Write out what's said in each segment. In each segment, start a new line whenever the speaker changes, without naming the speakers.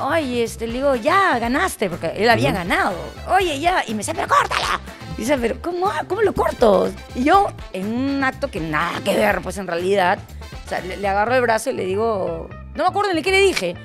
oye, este, le digo, ya, ganaste, porque él había ganado. Oye, ya, y me dice, pero córtala. Dice, pero ¿cómo, ¿cómo lo corto? Y yo, en un acto que nada que ver, pues en realidad, le, le agarro el brazo y le digo, no me acuerdo ni qué le dije,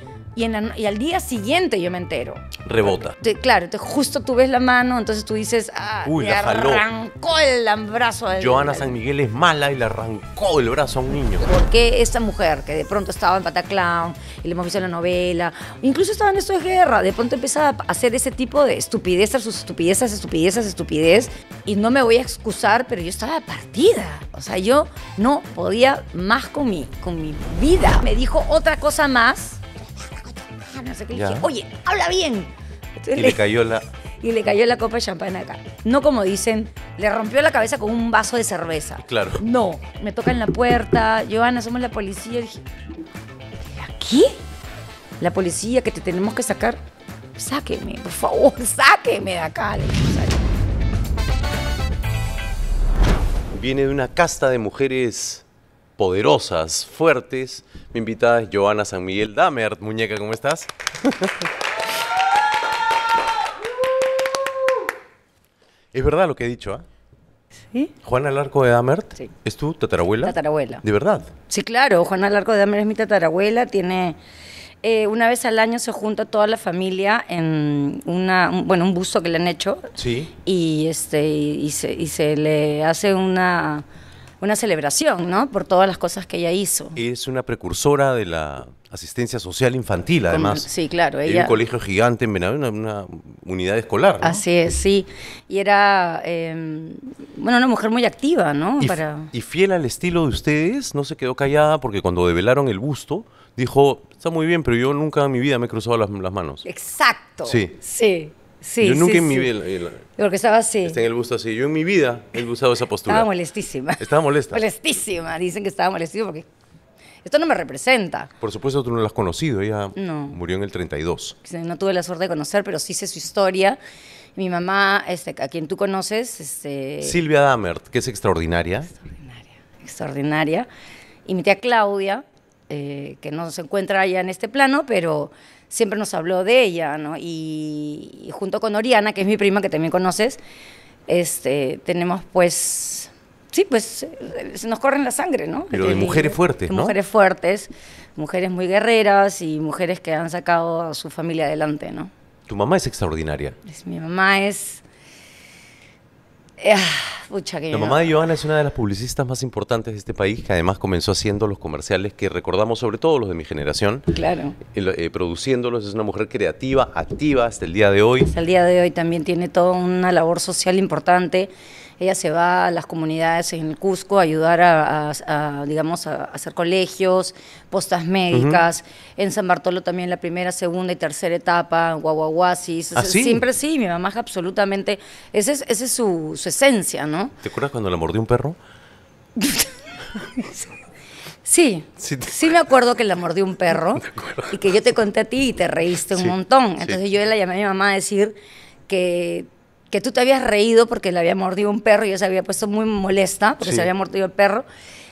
y, al día siguiente yo me entero. Rebota. claro, justo tú ves la mano, entonces tú dices, ah, Uy, la arrancó el brazo. de. Joana San
Miguel es mala y le arrancó el brazo a un niño. ¿Por
qué esta mujer que de pronto estaba en Pataclown y le hemos visto en la novela, incluso estaba en esto de guerra, de pronto empezaba a hacer ese tipo de estupidez sus estupideces, estupideces, estupidez, y no me voy a excusar, pero yo estaba partida. O sea, yo no podía más con con mi vida. Me dijo otra cosa más oye, habla bien. y le cayó la y le cayó la copa de champán acá. No como dicen, le rompió la cabeza con un vaso de cerveza. Claro. No, me toca en la puerta, Joana, somos la policía. Dije, ¿qué? La policía que te tenemos que sacar. Sáqueme, por favor, sáqueme de acá.
Viene de una casta de mujeres poderosas, fuertes, mi invitada es Joana San Miguel Damert. Muñeca, ¿cómo estás? es verdad lo que he dicho, ¿ah? ¿eh? ¿Sí? ¿Juana Larco de Damert? ¿Es tu tatarabuela?
Tatarabuela. ¿De verdad? Sí, claro. Juana Larco de Damert es mi tatarabuela. Tiene. Eh, una vez al año se junta toda la familia en una, un, bueno, un busto que le han hecho. Sí. Y, este, y se le hace una una celebración, ¿no? Por todas las cosas que ella hizo.
Es una precursora de la asistencia social infantil, además.
sí, claro. Ella... un
colegio gigante en una, unidad escolar. Así es, sí.
Y era, em, bueno, una mujer muy activa, ¿no? Y, Para...
y fiel al estilo de ustedes, no se quedó callada porque cuando develaron el busto, dijo, está muy bien, pero yo nunca en mi vida me he cruzado las, manos.
Exacto. Sí. Sí. Sí, yo nunca en mi vida, porque estaba así. Está
en el gusto así. Yo en mi vida he usado esa postura. Estaba
molestísima. Estaba molesta. Molestísima. Dicen que estaba molestísima porque esto no me representa.
Por supuesto, tú no la has conocido. Ella
murió
en el 32.
No tuve la suerte de conocer, pero sí sé su historia. Mi mamá, este, a quien tú conoces. Este,
Silvia Damert, que es extraordinaria. Extraordinaria.
Extraordinaria. Y mi tía Claudia, eh, que no se encuentra allá en este plano, pero siempre nos habló de ella, ¿no? Y, junto con Oriana, que es mi prima, que también conoces, este, tenemos pues sí, pues se nos corre en la sangre, ¿no? Pero de mujeres fuertes, Mujeres fuertes, mujeres muy guerreras y mujeres que han sacado a su familia adelante, ¿no?
Tu mamá es extraordinaria.
mi mamá es Ah, la mamá
de Joana es una de las publicistas más importantes de este país, que además comenzó haciendo los comerciales que recordamos, sobre todo los de mi generación. Claro. Eh, produciéndolos, es una mujer creativa, activa hasta el día de hoy. Hasta
el día de hoy también tiene toda una labor social importante. Ella se va a las comunidades en Cusco a ayudar a, digamos, a, hacer colegios, postas médicas. En San Bartolo también la primera, segunda y tercera etapa, guaguaguasis. ¿Ah, Siempre sí, mi mamá es absolutamente... Esa es, su, esencia, ¿no?
¿Te acuerdas cuando la mordió un perro?
Sí, sí, me acuerdo que la mordió un perro y que yo te conté a ti y te reíste un montón. Entonces yo le llamé a mi mamá a decir que que tú te habías reído porque le había mordido un perro y ella se había puesto muy molesta porque se había mordido el perro,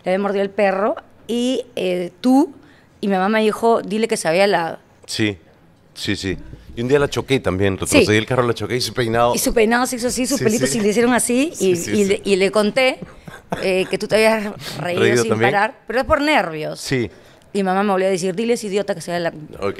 le había mordido el perro y eh, tú y mi mamá me dijo, dile que se había helado.
Sí, sí, sí. Y un día la choqué también, retrocedí sí. el carro, la choqué y su peinado... Y su
peinado se hizo así, sus pelitos se le hicieron así y, le, conté eh, que tú te habías reído, sin parar, pero es por nervios. Sí. Y mamá me volvió a decir, diles idiota que se había helado.
Ok.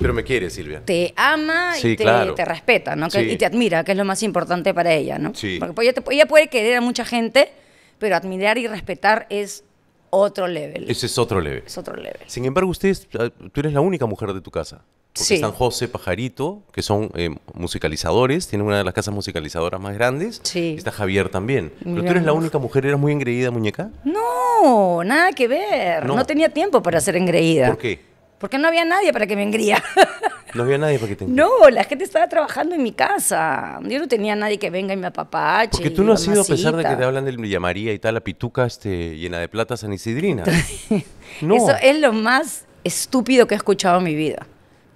Pero me quiere, Silvia.
Te ama y te, respeta, ¿no? Y te admira, que es lo más importante para ella, ¿no? Sí. Porque pues, ella, puede querer a mucha gente, pero admirar y respetar es otro level.
Ese es otro level. Es otro level. Sin embargo, ustedes, ah, tú eres la única mujer de tu casa. sí. San José, Pajarito, que son eh, musicalizadores, tienen una de las casas musicalizadoras más grandes. Sí. Está Javier también. Pero tú eres la única mujer, ¿eras muy engreída, muñeca?
No, nada que ver. No, no tenía tiempo para ser engreída. ¿Por qué? Porque no había nadie para que me
No había nadie para que te No,
la gente estaba trabajando en mi casa. Yo no tenía nadie que venga y me apapache. Porque tú no has sido, a pesar de que te
hablan del llamaría y tal, la pituca este, llena de plata San Isidrina.
no. Eso es lo más estúpido que he escuchado en mi vida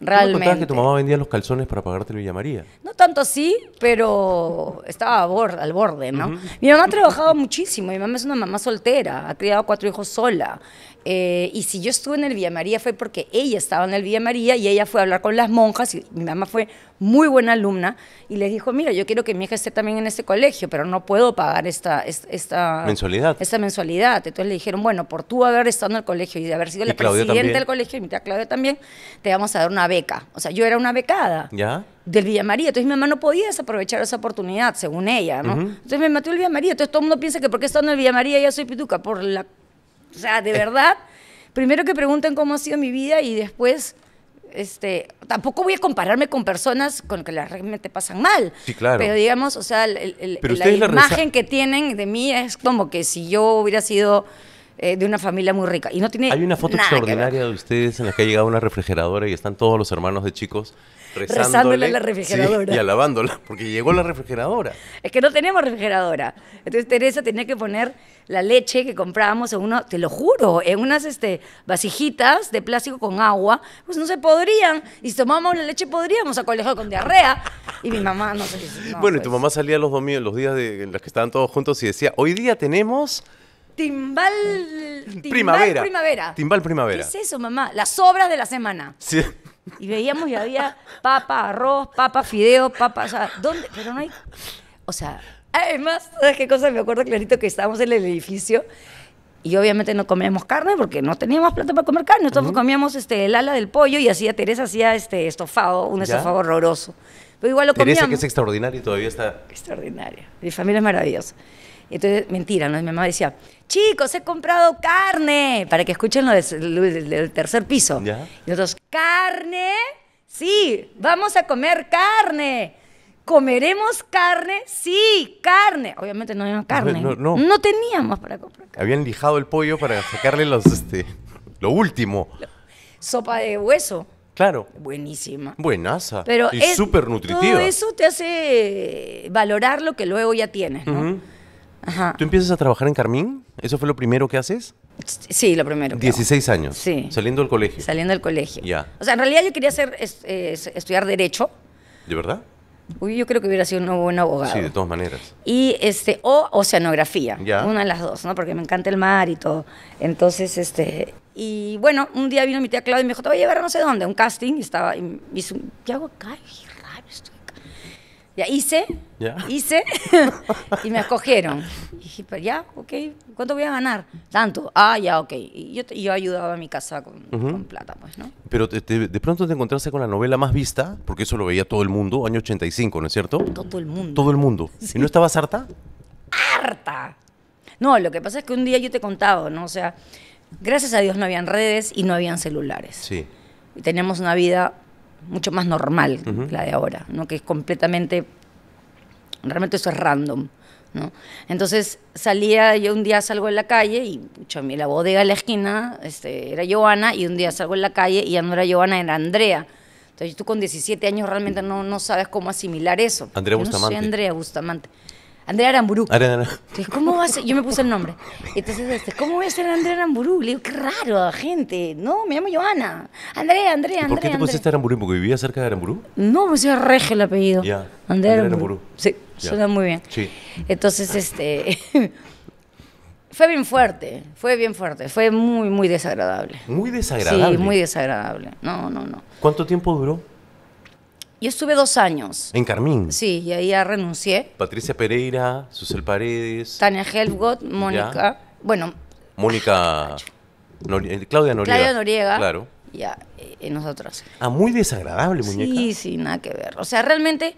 realmente. que tu
mamá vendía los calzones para pagarte el Villa María?
No tanto así, pero estaba al borde, ¿no? Mi mamá ha trabajado muchísimo, mi mamá es una mamá soltera, ha criado cuatro hijos sola. Eh, y si yo estuve en el Villa María fue porque ella estaba en el Villa María y ella fue a hablar con las monjas y mi mamá fue muy buena alumna y les dijo, mira, yo quiero que mi hija esté también en este colegio, pero no puedo pagar esta, esta, mensualidad. Esta mensualidad. Entonces le dijeron, bueno, por tú haber estado en el colegio y de haber sido la presidenta del colegio, y mi tía Claudia también, te vamos a dar una beca. O sea, yo era una becada. ¿Ya? Del Villa María. Entonces mi mamá no podía desaprovechar esa oportunidad, según ella, ¿no? Entonces me mató el Villa María. Entonces todo el mundo piensa que porque estando en el Villa María ya soy pituca. Por la... O sea, de eh. verdad, primero que pregunten cómo ha sido mi vida y después... Este, tampoco voy a compararme con personas con que las realmente pasan mal. Sí, claro. Pero digamos, o sea, la imagen que tienen de mí es como que si yo hubiera sido eh, de una familia muy rica. Y no tiene Hay una foto extraordinaria
de ustedes en la que ha llegado una refrigeradora y están todos los hermanos de chicos rezándole, rezándole la refrigeradora. y alabándola, porque llegó la refrigeradora.
Es que no tenemos refrigeradora. Entonces Teresa tenía que poner la leche que comprábamos en uno, te lo juro, en unas este, vasijitas de plástico con agua, pues no se podrían. Y si tomábamos la leche podríamos a colegio con diarrea. Y mi mamá no se
Bueno, y tu pues. mamá salía los domingos, los días de, en los que estaban todos juntos y decía, hoy día tenemos...
Timbal, primavera.
Timbal primavera. ¿Qué es
eso, mamá? Las obras de la semana. Sí. Y veíamos y había papa, arroz, papa, fideo, papa, o ¿dónde? Pero no hay, o sea, además, ¿sabes qué cosa? Me acuerdo clarito que estábamos en el edificio y obviamente no comíamos carne porque no teníamos plata para comer carne. Nosotros comíamos este, el ala del pollo y hacía Teresa hacía este estofado, un estofado horroroso. Pero igual lo Teresa que es
extraordinario y todavía está... Extraordinario.
Mi familia es maravillosa. Entonces, mentira, ¿no? mi mamá decía, chicos, he comprado carne, para que escuchen lo del, tercer piso. Y nosotros, carne, sí, vamos a comer carne. ¿Comeremos carne? Sí, carne. Obviamente no teníamos carne. No, teníamos para comprar
carne. Habían lijado el pollo para sacarle los, este, lo último.
Sopa de hueso.
Claro. Buenísima. Buenaza. y súper nutritiva. eso
te hace valorar lo que luego ya tienes, ¿no?
¿Tú empiezas a trabajar en Carmín? ¿Eso fue lo primero que haces?
Sí, lo primero.
16 años. Sí. Saliendo del colegio.
Saliendo del colegio. Ya. O sea, en realidad yo quería hacer, estudiar Derecho. ¿De verdad? Uy, yo creo que hubiera sido una buena abogado. Sí, de todas maneras. Y este, o oceanografía. Ya. Una de las dos, ¿no? Porque me encanta el mar y todo. Entonces, este. Y bueno, un día vino mi tía Claudia y me dijo, te voy a llevar a no sé dónde, un casting. Y estaba. Y me ¿qué hago acá? Ya hice, hice y me escogieron. Y dije, pero ya, ok, ¿cuánto voy a ganar? Tanto. Ah, ya, ok. Y yo, yo ayudaba a mi casa con, plata, pues, ¿no?
Pero de pronto te encontraste con la novela más vista, porque eso lo veía todo el mundo, año 85, ¿no es cierto? Todo el mundo. Todo el mundo. ¿Y no estabas harta?
¡Harta! No, lo que pasa es que un día yo te contaba, ¿no? O sea, gracias a Dios no habían redes y no habían celulares. Sí. Y teníamos una vida mucho más normal la de ahora, ¿no? que es completamente, realmente eso es random. ¿no? Entonces salía, yo un día salgo en la calle y la bodega de la esquina este, era Joana y un día salgo en la calle y ya no era Joana, era Andrea. Entonces tú con 17 años realmente no, no sabes cómo asimilar eso. Andrea Bustamante. Andrea Bustamante. Andrea Aramburú. ¿cómo Yo me puse el nombre. Entonces, este, ¿cómo voy a ser Andrea Aramburú? Le digo, qué raro, gente. No, me llamo Joana. Andrea, Andrea, Andrea. ¿Por qué te pusiste
Aramburú? ¿Porque vivías cerca de Aramburú?
No, pues era rege el apellido. Andrea, Andrea Aramburú. Sí, suena muy bien. Sí. Entonces, este. fue bien fuerte, fue bien fuerte, fue muy, muy desagradable. Muy desagradable. Sí, muy desagradable. No, no, no. ¿Cuánto tiempo duró? Yo estuve dos años. En Carmín. Sí, y ahí ya renuncié.
Patricia Pereira, Susel Paredes.
Tania Helfgott, Mónica. Bueno.
Mónica. Eh, Claudia Noriega. Claudia Noriega. Claro.
Ya, eh, en nosotros.
Ah, muy desagradable, muñeca. Sí, sí, nada que ver. O sea,
realmente,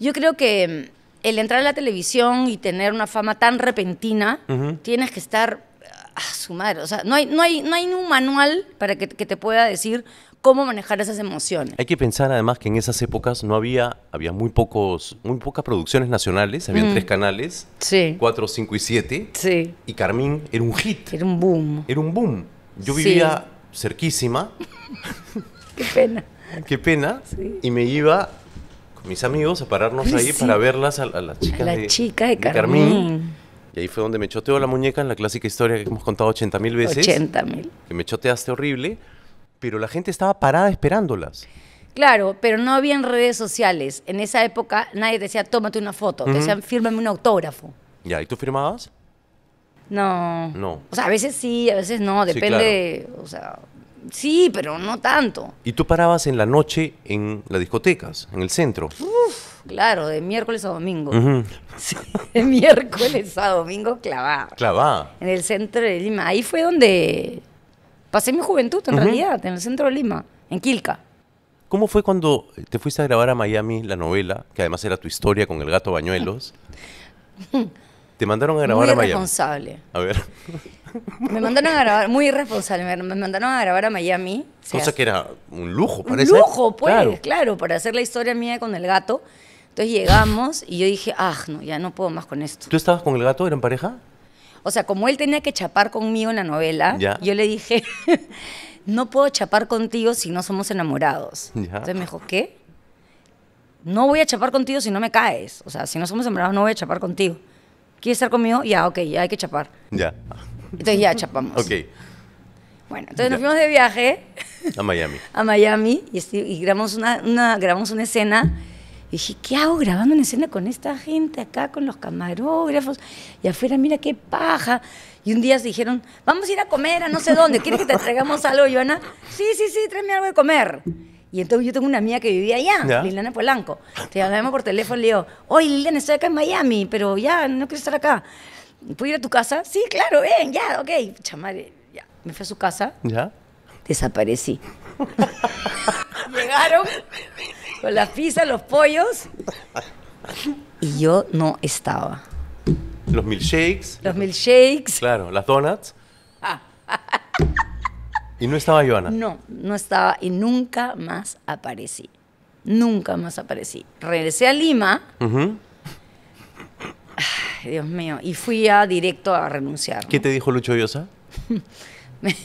yo creo que mm, el entrar a la televisión y tener una fama tan repentina, tienes que estar a ah, su madre. O sea, no hay, no hay, no hay un manual para que, que te pueda decir, cómo manejar esas emociones.
Hay que pensar además que en esas épocas no había, había muy pocos, muy pocas producciones nacionales, Había tres canales, cuatro, cinco y siete. Sí. Y Carmín era un hit. Era un boom. Era un boom. Yo vivía cerquísima. Qué pena. Qué pena. Y me iba con mis amigos a pararnos ahí para verlas a, las chicas. A la
chica de, Carmín.
Y ahí fue donde me choteó la muñeca en la clásica historia que hemos contado 80 mil veces. 80 mil. Que me choteaste horrible. Pero la gente estaba parada esperándolas.
Claro, pero no había redes sociales. En esa época nadie decía, tómate una foto, decían, fírmame un autógrafo.
¿Ya? ¿Y tú firmabas?
No. No. O sea, a veces sí, a veces no, depende sí, O sea, sí, pero no tanto.
¿Y tú parabas en la noche en las discotecas, en el centro?
claro, de miércoles a domingo. sí, de miércoles a domingo clavada. Clavada. En el centro de Lima. Ahí fue donde Pasé mi juventud, en realidad, en el centro de Lima, en Quilca. ¿Cómo
fue cuando te fuiste a grabar a Miami la novela, que además era tu historia con el gato Bañuelos? te mandaron a grabar a Miami. irresponsable. A ver.
Me mandaron a grabar, muy irresponsable, me mandaron a grabar a Miami. Cosa
que era un lujo, parece. Un lujo, pues, claro.
claro, para hacer la historia mía con el gato. Entonces llegamos y yo dije, ah, no, ya no puedo más con esto.
¿Tú estabas con el gato? ¿Eran pareja?
O sea, como él tenía que chapar conmigo en la novela, yo le dije, no puedo chapar contigo si no somos enamorados. Entonces me dijo, ¿qué? No voy a chapar contigo si no me caes. O sea, si no somos enamorados, no voy a chapar contigo. ¿Quieres estar conmigo? Ya, ok, ya hay que chapar. Ya. Entonces ya chapamos. Ok. Bueno, entonces nos fuimos de viaje. A Miami. a Miami y, grabamos, una, una, grabamos una escena dije, ¿qué hago grabando una escena con esta gente acá, con los camarógrafos? Y afuera, mira qué paja. Y un día se dijeron, vamos a ir a comer a no sé dónde, ¿quieres que te traigamos algo, Joana? Sí, sí, sí, tráeme algo de comer. Y entonces yo tengo una amiga que vivía allá, Liliana Polanco. Te llamamos por teléfono y le digo, oye Liliana, estoy acá en Miami, pero ya, no quiero estar acá. ¿Puedo ir a tu casa? Sí, claro, ven, ya, ok. Chamare, ya. Me fue a su casa. ¿Ya? Desaparecí. Llegaron con la pizza, los pollos. Y yo no estaba.
Los milkshakes.
Los milkshakes.
Claro, las donuts. ¿Y no estaba Joana?
No, no estaba y nunca más aparecí. Nunca más aparecí. Regresé a Lima. Dios mío. Y fui a directo a renunciar. ¿Qué te
dijo Lucho Llosa?
me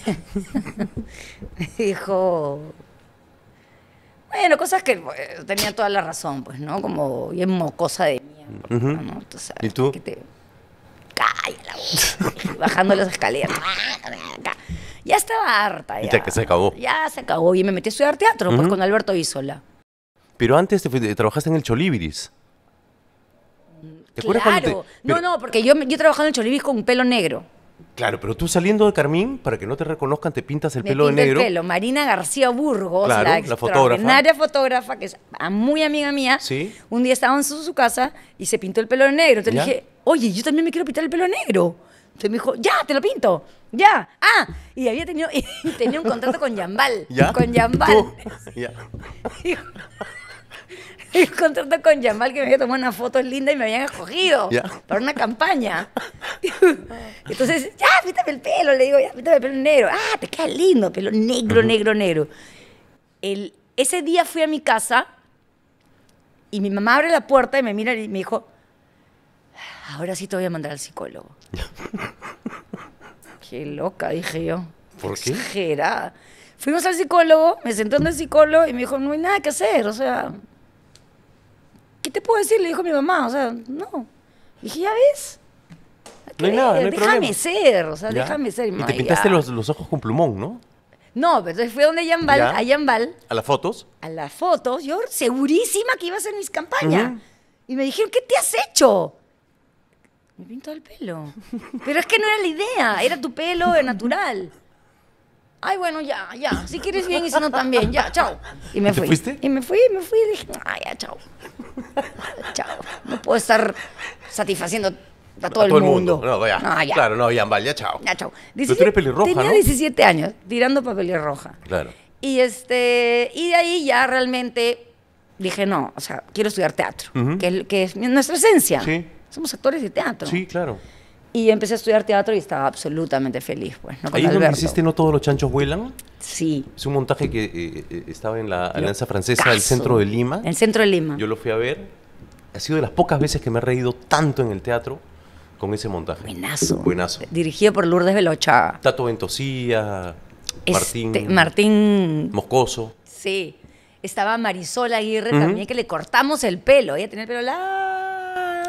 dijo, bueno, cosas que eh, tenía toda la razón, pues, ¿no? Como bien mocosa de mierda. Mm. Pues, ¿no? ¿Y tú? que te- Bajando las escaleras. Ya estaba harta. Ya, Ya que se acabó. Ya se acabó. Y me metí a estudiar teatro, pues, con Alberto Isola.
Pero antes te eh, trabajaste en el Cholibiris?
¿Te Claro. No, no, porque yo, he trabajaba en el Cholibiris con un pelo negro.
Claro, pero tú saliendo de Carmín, para que no te reconozcan, te pintas el pelo de negro. El pelo.
Marina García Burgos, claro, la, la fotógrafa. que es ah, muy amiga mía. Sí. Un día estaba en su, casa y se pintó el pelo de negro. Entonces le dije, oye, yo también me quiero pintar el pelo negro. Entonces me dijo, ya, te lo pinto, ya. Ah, y había tenido, y tenía un contrato con Yambal. ¿Ya? Con Yambal. Ya. Y contrato con Yamal que me había tomado una foto linda y me habían escogido para una campaña. Entonces, ya, pítame el pelo, le digo, ya, pítame el pelo negro. Ah, te queda lindo, pelo negro, negro, negro. El, ese día fui a mi casa y mi mamá abre la puerta y me mira y me dijo, ahora sí te voy a mandar al psicólogo. qué loca, dije yo. ¿Por qué? Exagerada. Fuimos al psicólogo, me sentó en el psicólogo y me dijo, no hay nada que hacer, o sea, ¿qué te puedo decir? Le dijo mi mamá, o sea, no. dije, ¿ya ves?
No hay nada, no hay déjame ser, o sea, déjame ser. Y te pintaste los, los ojos con plumón, ¿no?
No, pero entonces a donde Yambal, a Yambal, A las fotos. a las fotos, yo segurísima que iba a hacer mis campañas. Y me dijeron, ¿qué te has hecho? Me pintó el pelo. Pero es que no era la idea, era tu pelo natural. Ay, bueno, ya, ya. Si quieres bien y si no también, ya, chao. Y me ¿Te fui. fuiste? Y me fui, me fui. Dije, ay, ya, chao. Chao. No puedo estar satisfaciendo a todo, el mundo.
No, vaya. No, ya. Claro, no, ya chao.
Ya chao. Pero tú eres
pelirroja, tenía 17
años, tirando para pelirroja. Claro. Y, este, y de ahí ya realmente dije, no, o sea, quiero estudiar teatro, que, que, es nuestra esencia. Somos actores de teatro. Sí, claro. Y empecé a estudiar teatro y estaba absolutamente feliz. Pues, ¿no? Ahí
hiciste No todos los chanchos vuelan. Sí. Es un montaje que eh, eh, estaba en la Alianza Francesa del centro de Lima. El centro de Lima. Yo lo fui a ver. Ha sido de las pocas veces que me he reído tanto en el teatro con ese montaje. Buenazo. Buenazo. Dirigido por Lourdes Velocha. Tato Ventosía, este, Martín,
Martín.
Moscoso.
Sí. Estaba Marisol Aguirre también, que le cortamos el pelo. Ella tenía el pelo largo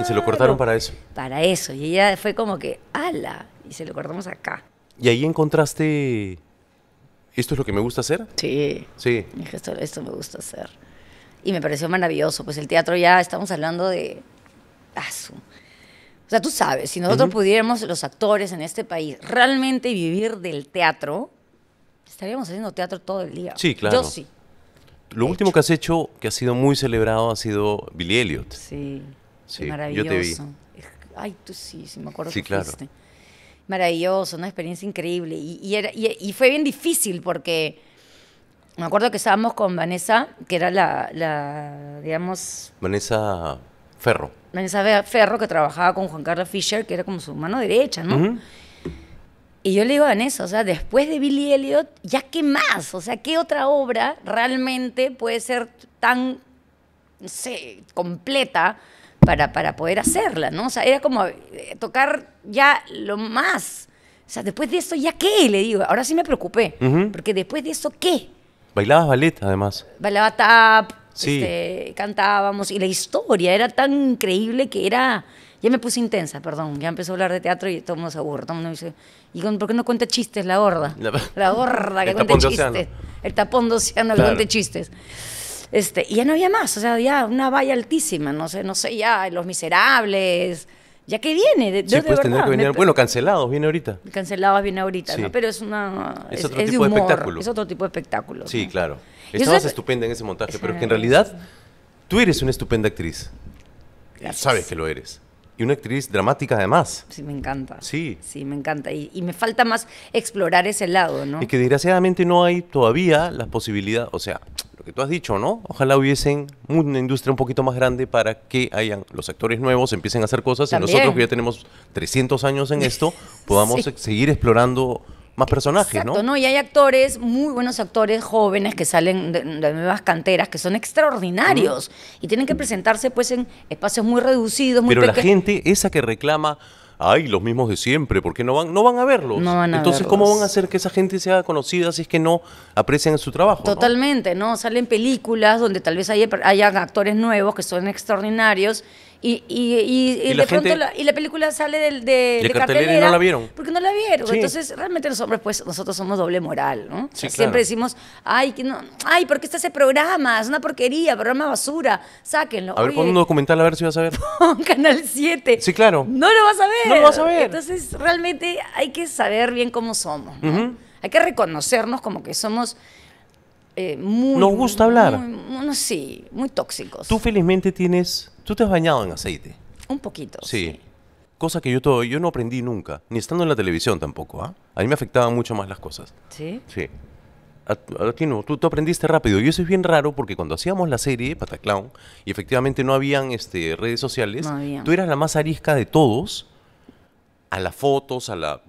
y se lo cortaron para
eso. Para eso. Y ella fue como que, ala, y se lo cortamos acá.
¿Y ahí encontraste, esto es lo que me gusta hacer? Sí. Sí. Dije, esto, me gusta hacer.
Y me pareció maravilloso. Pues el teatro ya estamos hablando de... asú ah, O sea, tú sabes, si nosotros pudiéramos, los actores en este país, realmente vivir del teatro, estaríamos haciendo teatro todo el día. Sí, claro. Yo sí.
Lo último que has hecho, que ha sido muy celebrado, ha sido Billy Elliot.
Sí maravilloso. Ay, tú sí, sí me acuerdo sí, claro. Maravilloso, una experiencia increíble. Y, fue bien difícil porque me acuerdo que estábamos con Vanessa, que era la, digamos...
Vanessa Ferro.
Vanessa Ferro, que trabajaba con Juan Carlos Fisher, que era como su mano derecha, ¿no? Y yo le digo a Vanessa, o sea, después de Billy Elliot, ¿ya qué más? O sea, ¿qué otra obra realmente puede ser tan, no sé, completa? para, poder hacerla, ¿no? O sea, era como eh, tocar ya lo más. O sea, después de eso, ¿ya qué? Le digo, ahora sí me preocupé, porque después de eso, ¿qué?
Bailabas ballet, además.
Bailaba tap, sí. Este, cantábamos, y la historia era tan increíble que era... Ya me puse intensa, perdón. Ya empezó a hablar de teatro y todo el mundo se aburre. Todo dice, ¿y por qué no cuenta chistes la horda
La, gorda que cuenta chistes.
El tapón de cuenta chistes. Este, y ya no había más, o sea, ya una valla altísima, no sé, no sé, ya Los Miserables, ya que viene. De, sí, que venir, bueno,
cancelados viene ahorita.
Cancelados viene ahorita, ¿no? Pero es una... Es, otro tipo de, espectáculo. Es otro tipo de espectáculo. Sí, claro. Estabas estupenda
en ese montaje, pero es que en realidad tú eres una estupenda actriz. Sabes que lo eres. Y una actriz dramática además.
Sí, me encanta.
Sí. Sí, me encanta. Y,
y, me falta más explorar ese lado, ¿no? Y
que desgraciadamente no hay todavía la posibilidad, o sea, que tú has dicho, ¿no? Ojalá hubiesen una industria un poquito más grande para que hayan los actores nuevos, empiecen a hacer cosas y nosotros que ya tenemos 300 años en esto, podamos seguir explorando más personajes, Exacto, ¿no?
¿no? Y hay actores, muy buenos actores jóvenes que salen de, nuevas canteras, que son extraordinarios y tienen que presentarse pues en espacios muy reducidos, muy Pero la gente
esa que reclama ay, los mismos de siempre, porque no van, no van a verlos. No van a Entonces, ¿cómo van a hacer que esa gente sea conocida si es que no aprecian su trabajo?
Totalmente, ¿no? Salen películas donde tal vez hayan actores nuevos que son extraordinarios y, y, y, de la pronto y la película sale del de, de cartelera, no la vieron. Porque no la vieron. Entonces, realmente los hombres, pues, nosotros somos doble moral, ¿no? Siempre decimos, ay, no, ay, ¿por qué está ese programa? Es una porquería, programa basura, sáquenlo. A ver, pon un
documental a ver si vas a ver.
Canal 7. Sí, claro. No lo vas a ver. No lo vas a ver. Entonces, realmente hay que saber bien cómo somos. Hay que reconocernos como que somos eh, Nos gusta hablar. Muy, sí, muy tóxicos. Tú
felizmente tienes... Tú te has bañado en aceite.
Un poquito. Sí.
Cosa que yo, todo, yo no aprendí nunca, ni estando en la televisión tampoco. ¿ah? A mí me afectaban mucho más las cosas. ¿Sí? Sí. tú, aprendiste rápido. Y eso es bien raro porque cuando hacíamos la serie Pataclown y efectivamente no habían este, redes sociales, tú eras la más arisca de todos a las fotos, a la,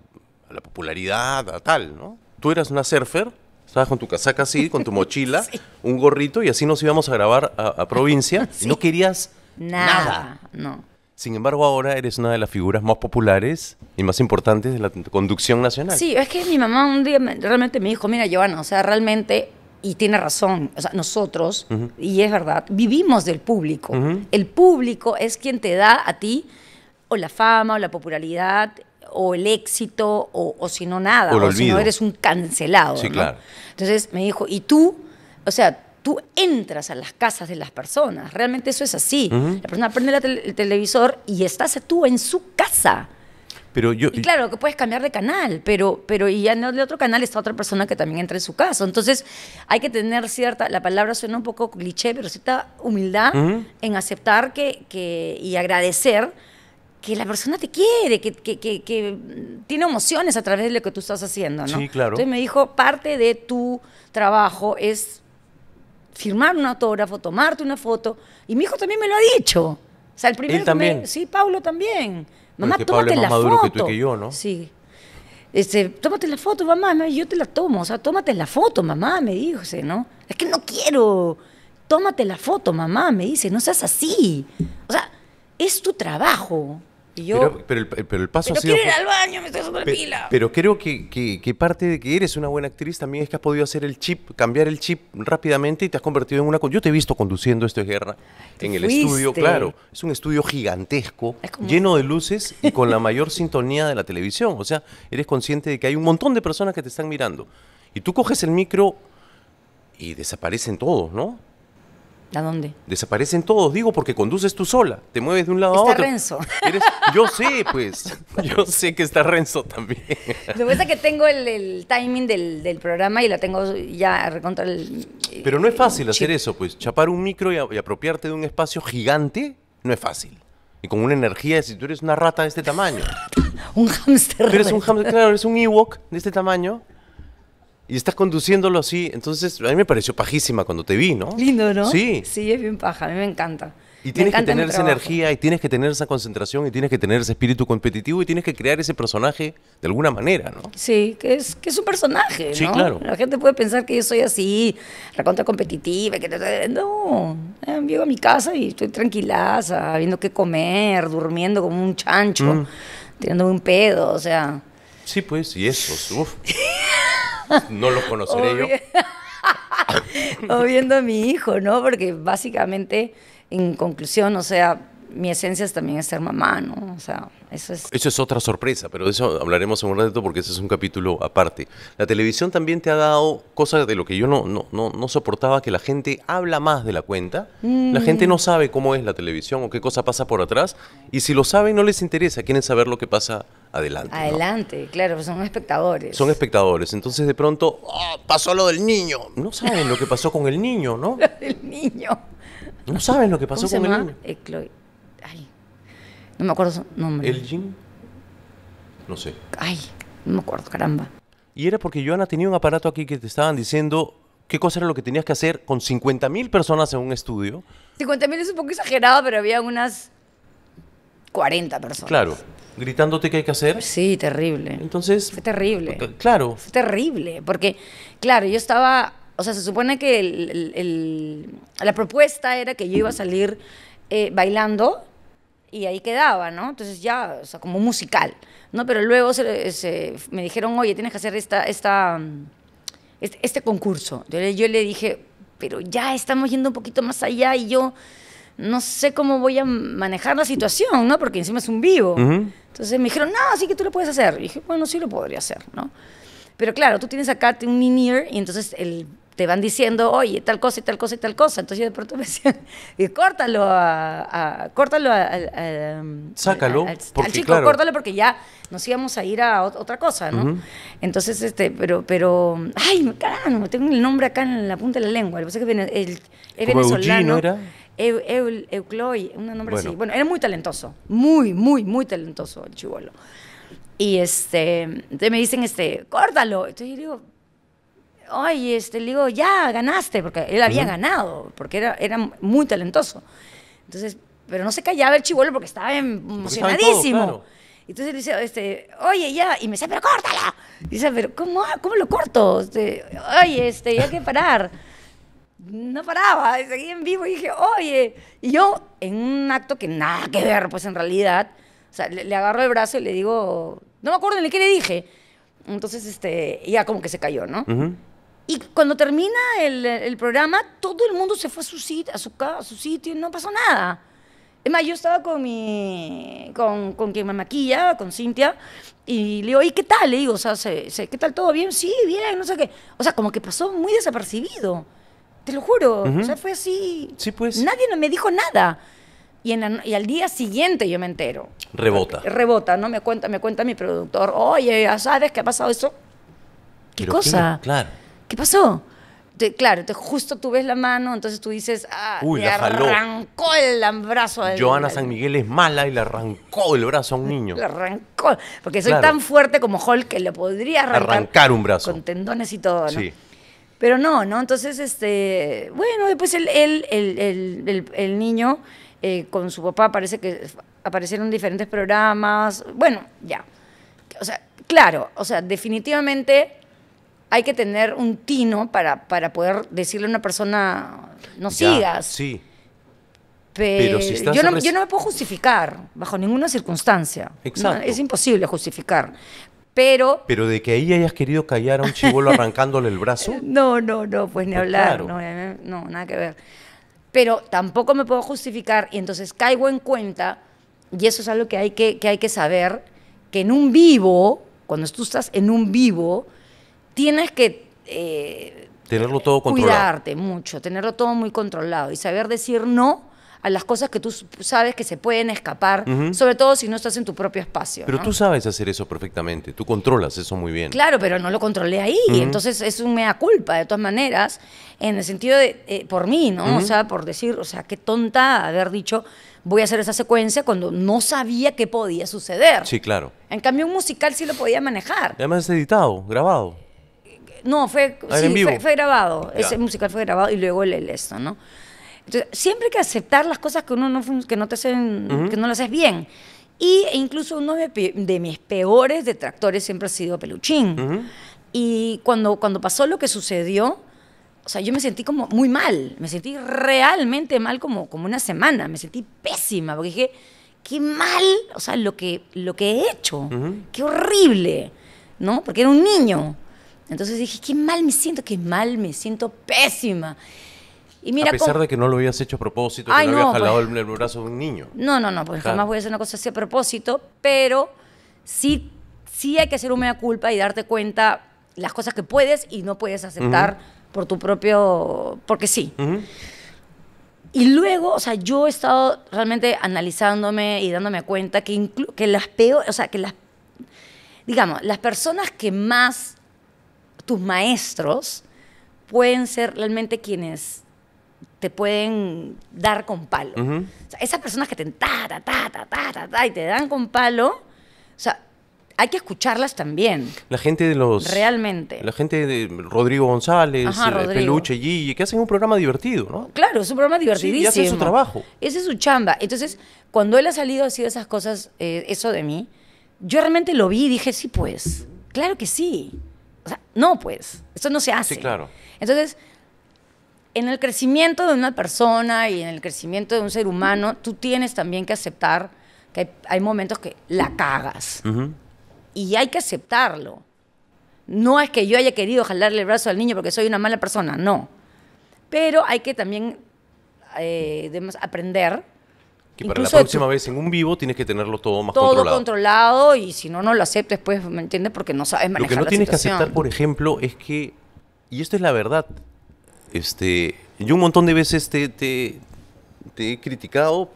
a la popularidad, a tal, ¿no? Tú eras una surfer Estabas con tu casaca así, con tu mochila, un gorrito y así nos íbamos a grabar a, provincia. Y no querías
nada. No.
Sin embargo, ahora eres una de las figuras más populares y más importantes de la conducción nacional. Sí,
es que mi mamá un día realmente me dijo, mira, Joana, o sea, realmente, y tiene razón, o sea, nosotros, y es verdad, vivimos del público. El público es quien te da a ti o la fama o la popularidad o el éxito o, si no nada, o, si no eres un cancelado. Sí, claro. Entonces me dijo, ¿y tú? O sea, tú entras a las casas de las personas, realmente eso es así. La persona prende el televisor y estás tú en su casa. Pero yo, y claro, que puedes cambiar de canal, pero, pero y ya en el otro canal está otra persona que también entra en su casa. Entonces, hay que tener cierta, la palabra suena un poco cliché, pero cierta humildad en aceptar que, y agradecer que la persona te quiere, que, tiene emociones a través de lo que tú estás haciendo, ¿no? Sí, claro. Entonces me dijo, parte de tu trabajo es firmar un autógrafo, tomarte una foto, y mi hijo también me lo ha dicho. O sea, el primero también. sí, Pablo también. Mamá, Porque Pablo es más la que tú que yo, ¿no? Sí. Este, tómate la foto, mamá, yo te la tomo, o sea, tómate la foto, mamá, me dijo, ¿no? Es que no quiero. Tómate la foto, mamá, me dice, no seas así. O sea, es tu trabajo
pero, el, paso pero quiero ir al baño, me estoy Pero creo que, parte de que eres una buena actriz también es que has podido hacer el chip, cambiar el chip rápidamente y te has convertido en una. Yo te he visto conduciendo esto de guerra en el estudio, claro. Es un estudio gigantesco, lleno de luces y con la mayor sintonía de la televisión. O sea, eres consciente de que hay un montón de personas que te están mirando. Y tú coges el micro y desaparecen todos, ¿no? ¿A dónde? Desaparecen todos, digo, porque conduces tú sola, te mueves de un lado a otro. Está Renzo. Yo sé, pues, yo sé que está Renzo también. Lo
que que tengo el, timing del, programa y la tengo ya recontra eh,
Pero no es fácil hacer eso, pues, chapar un micro y, apropiarte de un espacio gigante no es fácil. Y con una energía, si tú eres una rata de este tamaño.
un hámster. Pero eres un
hámster, claro, eres un Ewok de este tamaño y estás conduciéndolo así. Entonces, a mí me pareció pajísima cuando te vi, ¿no?
Lindo, ¿no? Sí. Sí, es bien paja, a mí me encanta. Y
tienes que tener esa energía, y tienes que tener esa concentración, y tienes que tener ese espíritu competitivo, y tienes que crear ese personaje de alguna manera, ¿no?
Sí, que es, que es un personaje, ¿no? Sí, claro. La gente puede pensar que yo soy así, la contra competitiva, que no. vivo eh, a mi casa y estoy tranquilaza, viendo qué comer, durmiendo como un chancho, mm. teniendo un pedo, o sea
Sí, pues, y eso, uff. No lo conoceré yo.
o viendo a mi hijo, ¿no? Porque básicamente, en conclusión, o sea, mi esencia es también es ser mamá, ¿no? O sea, eso es...
Eso es otra sorpresa, pero de eso hablaremos en un rato porque ese es un capítulo aparte. La televisión también te ha dado cosas de lo que yo no, no, no, soportaba, que la gente habla más de la cuenta.
La gente no
mm. sabe cómo es la televisión o qué cosa pasa por atrás. Y si lo saben, no les interesa, quieren saber lo que pasa adelante.
Adelante, claro, son espectadores. Son
espectadores. Entonces de pronto, oh, pasó lo del niño. No saben lo que pasó con el niño, ¿no?
Lo del niño. No saben lo que pasó con el niño. Eh, no me acuerdo su nombre. ¿Elgin? No sé. Ay, no me acuerdo, caramba.
Y era porque Joana tenía un aparato aquí que te estaban diciendo qué cosa era lo que tenías que hacer con 50.000 personas en un estudio.
50.000 es un poco exagerado, pero había unas 40 personas. Claro,
gritándote qué hay que hacer. Sí, terrible. Entonces... Fue terrible. Claro. Fue
terrible, porque, claro, yo estaba... O sea, se supone que la propuesta era que yo iba a salir eh, bailando y ahí quedaba, ¿no? Entonces ya, o sea, como musical, ¿no? Pero luego me dijeron, oye, tienes que hacer esta, esta, este, este concurso. Yo le, yo le, dije, pero ya estamos yendo un poquito más allá y yo no sé cómo voy a manejar la situación, ¿no? Porque encima es un vivo. Entonces me dijeron, no, sí que tú lo puedes hacer. Y dije, bueno, sí lo podría hacer, ¿no? Pero claro, tú tienes acá un in-ear y entonces el te van diciendo, oye, tal cosa y tal cosa y tal cosa. Entonces yo de pronto me decía, y córtalo, a, a córtalo um, Sácalo, al, porque, chico, córtalo porque ya nos íbamos a ir a otra cosa, ¿no? Entonces, este, pero, pero, ay, caramba, tengo el nombre acá en la punta de la lengua. Lo que el, venezolano. Era? Eu, eu, un nombre así. Bueno, era muy talentoso, muy, muy, muy talentoso el chivolo. Y este, entonces me dicen, este, córtalo. Entonces yo digo, Oye, este, le digo, ya, ganaste, porque él había ganado, porque era, era muy talentoso. Entonces, pero no se callaba el chivolo porque estaba em, emocionadísimo. Entonces le dice, este, oye, ya, y me dice, pero córtala. dice, pero ¿cómo, cómo lo corto? Este, oye, este, ya hay que parar. no paraba, seguí en vivo y dije, oye. Y yo, en un acto que nada que ver, pues en realidad, o sea, le, agarro el brazo y le digo, no me acuerdo ni qué le dije. Entonces, este, ya como que se cayó, ¿no? Uh y cuando termina el, programa, todo el mundo se fue a su, sitio, a su, a su sitio, no pasó nada. Es más, yo estaba con mi, con, con quien me maquilla, con Cintia, y le digo, ¿y qué tal? Le digo, qué tal todo? ¿Bien? Sí, bien, no sé qué. O sea, como que pasó muy desapercibido. Te lo juro. O sea, fue así. Sí, pues. Nadie me dijo nada. Y, en al día siguiente yo me entero. Rebota. Rebota, ¿no? Me cuenta, me cuenta mi productor, oye, sabes qué ha pasado eso.
¿Qué cosa? claro.
¿qué pasó? claro, justo tú ves la mano, entonces tú dices, ah, le arrancó el brazo. él. Joana San
Miguel es mala y le arrancó el brazo a un niño. le
arrancó, porque soy tan fuerte como Hulk que le podría arrancar, arrancar un brazo. Con tendones y todo, ¿no? Sí. Pero no, ¿no? Entonces, este, bueno, después el, el, niño eh, con su papá parece que aparecieron diferentes programas, bueno, ya. O sea, claro, o sea, definitivamente hay que tener un tino para, para poder decirle a una persona, no sigas. Sí. Pero, si estás yo, no, me puedo justificar bajo ninguna circunstancia. Exacto. es imposible justificar. Pero,
Pero de que ahí hayas querido callar a un chivolo arrancándole el brazo.
No, no, no, pues ni pues hablar. Eh, no, nada que ver. Pero tampoco me puedo justificar y entonces caigo en cuenta, y eso es algo que hay que, que, hay que saber, que en un vivo, cuando tú estás en un vivo, tienes que... Eh,
tenerlo todo Cuidarte
mucho, tenerlo todo muy controlado y saber decir no a las cosas que tú sabes que se pueden escapar, sobre todo si no estás en tu propio espacio. Pero tú
sabes hacer eso perfectamente, tú controlas eso muy bien.
Claro, pero no lo controlé ahí, entonces es un mea culpa de todas maneras, en el sentido de, eh, por mí, ¿no? O sea, por decir, o sea, qué tonta haber dicho, voy a hacer esa secuencia cuando no sabía qué podía suceder. Sí, claro. En cambio, un musical sí lo podía manejar.
Además es editado, grabado.
No, ah, fue, Fue, grabado. Ese musical fue grabado y luego el, esto, ¿no? Entonces, siempre hay que aceptar las cosas que uno no, que no te hacen, que no lo haces bien. Y e incluso uno de, mis peores detractores siempre ha sido Peluchín. Y cuando, cuando pasó lo que sucedió, o sea, yo me sentí como muy mal, me sentí realmente mal como, como una semana, me sentí pésima, porque dije, qué mal, o sea, lo que, lo que he hecho, qué horrible, ¿no? Porque era un niño. Entonces dije, qué mal me siento, qué mal me siento, pésima. Y mira, a pesar de
que no lo habías hecho a propósito, que no, habías jalado pues. el, brazo de un niño. No, no, no, porque jamás voy
a hacer una cosa así a propósito, pero sí, sí hay que hacer una mea culpa y darte cuenta las cosas que puedes y no puedes aceptar por tu propio... porque sí. Y luego, o sea, yo he estado realmente analizándome y dándome cuenta que, que las peores, o sea, que las, digamos, las personas que más tus maestros pueden ser realmente quienes te pueden dar con palo. esas personas que te ta, y te dan con palo, o sea, hay que escucharlas también.
La gente de los...
Realmente. La
gente de Rodrigo González, eh, Peluche, Gigi, que hacen un programa divertido, ¿no?
Claro, es un programa divertidísimo. ese y hacen su trabajo. Ese es su chamba. Entonces, cuando él ha salido así esas cosas, eh, eso de mí, yo realmente lo vi y dije, sí, pues, claro que sí no, pues, esto no se hace. Sí, claro. Entonces, en el crecimiento de una persona y en el crecimiento de un ser humano, tú tienes también que aceptar que hay, momentos que la cagas. Y hay que aceptarlo. No es que yo haya querido jalarle el brazo al niño porque soy una mala persona, no. Pero hay que también eh, aprender que para la próxima
vez en un vivo tienes que tenerlo todo más controlado. Todo
controlado y si no, no lo aceptes, pues, ¿me entiendes? Porque no sabes manejar Lo que no tienes que aceptar,
por ejemplo, es que, y esto es la verdad, este, yo un montón de veces te, te he criticado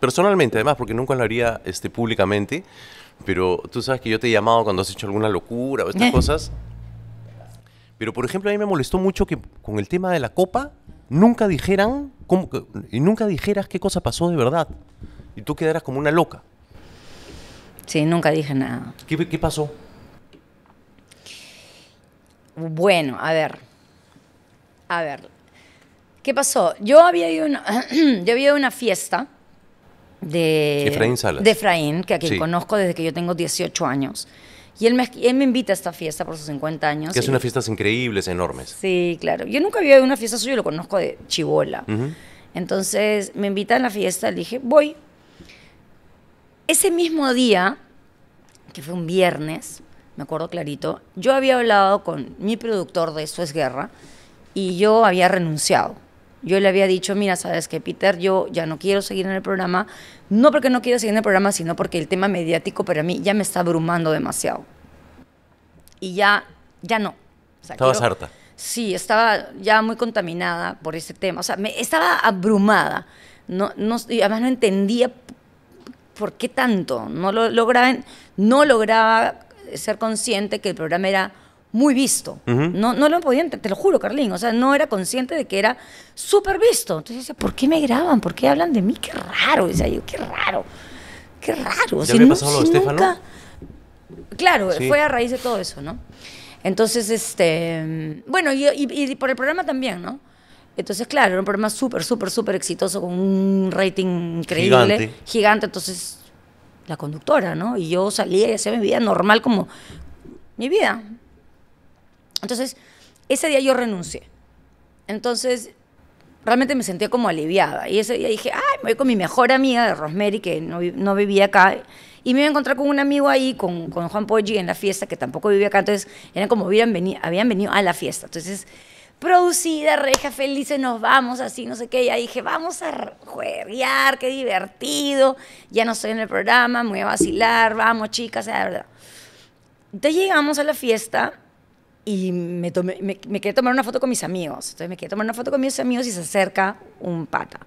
personalmente, además, porque nunca lo haría este, públicamente, pero tú sabes que yo te he llamado cuando has hecho alguna locura o estas cosas. Pero, por ejemplo, a mí me molestó mucho que con el tema de la copa, nunca dijeran y nunca dijeras qué cosa pasó de verdad. Y tú quedaras como una loca.
Sí, nunca dije nada. ¿Qué, pasó? Bueno, a ver. A ver. ¿Qué pasó? Yo había ido a una, yo había ido a una fiesta de Efraín De Efraín, que aquí conozco desde que yo tengo 18 años. Y él me, invita a esta fiesta por sus 50 años. Que hace unas
fiestas increíbles, enormes.
Sí, claro. Yo nunca había ido a una fiesta suya, lo conozco de chivola. Entonces me invita a la fiesta, le dije, voy. Ese mismo día, que fue un viernes, me acuerdo clarito, yo había hablado con mi productor de Eso es Guerra y yo había renunciado. Yo le había dicho, mira, sabes que Peter, yo ya no quiero seguir en el programa, no porque no quiero seguir en el programa, sino porque el tema mediático para mí ya me está abrumando demasiado. Y ya, ya no. O Estabas harta. Sí, estaba ya muy contaminada por ese tema. O sea, me, estaba abrumada. No, no, y además no entendía por qué tanto. No lo, lograba, no lograba ser consciente que el programa era muy visto. no, no lo podía te, lo juro, Carlín. O sea, no era consciente de que era súper visto. Entonces decía, ¿por qué me graban? ¿Por qué hablan de mí? Qué raro. Decía yo, qué raro. Qué raro. ¿Ya Claro, fue a raíz de todo eso, ¿no? Entonces, este. Bueno, y, por el programa también, ¿no? Entonces, claro, era un programa súper, súper, súper exitoso, con un rating increíble, gigante. gigante. Entonces, la conductora, ¿no? Y yo salía y hacía mi vida normal como mi vida, entonces, ese día yo renuncié. Entonces, realmente me sentía como aliviada. Y ese día dije, ay, me voy con mi mejor amiga de Rosemary, que no, vivía acá. Y me iba a encontrar con un amigo ahí, con, con Juan Poggi, en la fiesta, que tampoco vivía acá. Entonces, eran como habían venido, habían venido a la fiesta. Entonces, producida, reja, felices, nos vamos, así, no sé qué. Ya dije, vamos a jueguear, qué divertido. Ya no estoy en el programa, me voy a vacilar, vamos, chicas, la verdad. Entonces llegamos a la fiesta y me, tomé, tomar una foto con mis amigos. Entonces me quería tomar una foto con mis amigos y se acerca un pata.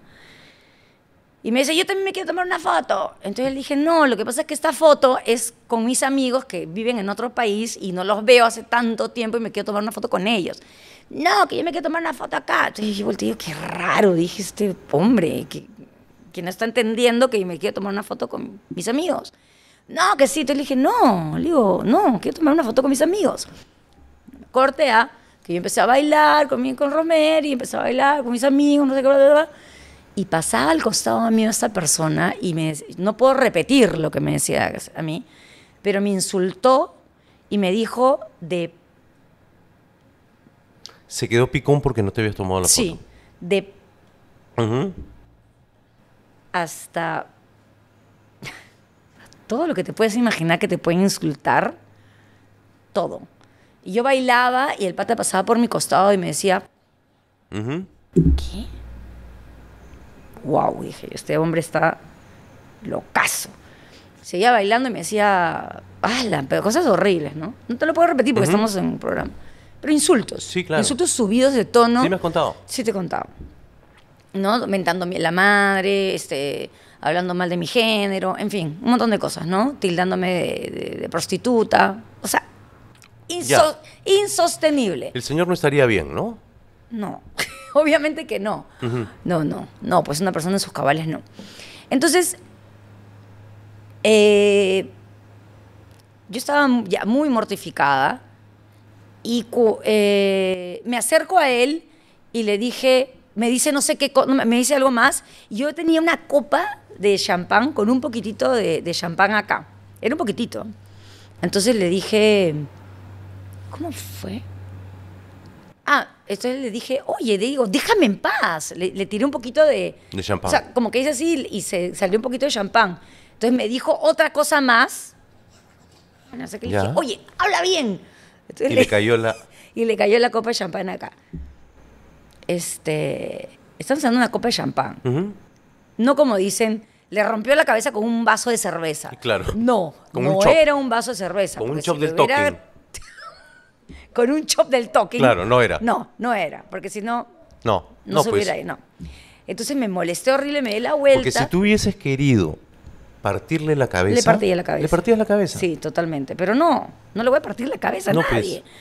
Y me dice, yo también me quiero tomar una foto. Entonces le dije, no, lo que pasa es que esta foto es con mis amigos que viven en otro país y no los veo hace tanto tiempo y me quiero tomar una foto con ellos. No, que yo me quiero tomar una foto acá. Entonces yo volteé, qué raro, dije este hombre, que, que no está entendiendo que me quiero tomar una foto con mis amigos. No, que sí. Entonces le dije, no, le digo, no, quiero tomar una foto con mis amigos. Corte a que yo empecé a bailar con, con Romer y empecé a bailar con mis amigos, no sé qué, Y pasaba al costado mío esa persona y me, no puedo repetir lo que me decía a mí, pero me insultó y me dijo de...
Se quedó picón porque no te habías tomado la sí,
Sí, de... Hasta... Todo lo que te puedes imaginar que te pueden insultar, todo y yo bailaba y el pata pasaba por mi costado y me decía, ¿qué? Wow, dije, este hombre está locazo. Seguía bailando y me decía, ¡Hala! pero cosas horribles, ¿no? No te lo puedo repetir porque estamos en un programa. Pero insultos. Sí, claro. Insultos subidos de tono. ¿Sí me has contado? Sí, te he contado. ¿No? Mentándome la madre, este, hablando mal de mi género, en fin, un montón de cosas, ¿no? Tildándome de prostituta. O sea, insostenible.
El señor no estaría bien, ¿no?
No, obviamente que no. No, no, no, pues una persona de sus cabales no. Entonces, eh, yo estaba ya muy mortificada y eh, me acerco a él y le dije, me dice no sé qué, me dice algo más. yo tenía una copa de champán con un poquitito de, de champán acá. Era un poquitito. Entonces le dije, ¿Cómo fue? Ah, entonces le dije, oye, digo, déjame en paz. Le, tiré un poquito de... De champán. O sea, como que hice así y se salió un poquito de champán. Entonces me dijo otra cosa más. No le dije, oye, habla bien. y le, cayó la... Y le cayó la copa de champán acá. Este... Están usando una copa de champán. No como dicen, le rompió la cabeza con un vaso de cerveza. Claro. No, como no era un vaso de cerveza. Con un shot si del toque con un chop del toque. Claro, no era. No, no era, porque si no. No, no, no. Entonces me molesté horrible, me di la vuelta. Porque si tú
hubieses querido partirle la cabeza. Le partía la
cabeza. Le partías la cabeza. Sí, totalmente. Pero no, no le voy a partir la cabeza a nadie. Pues.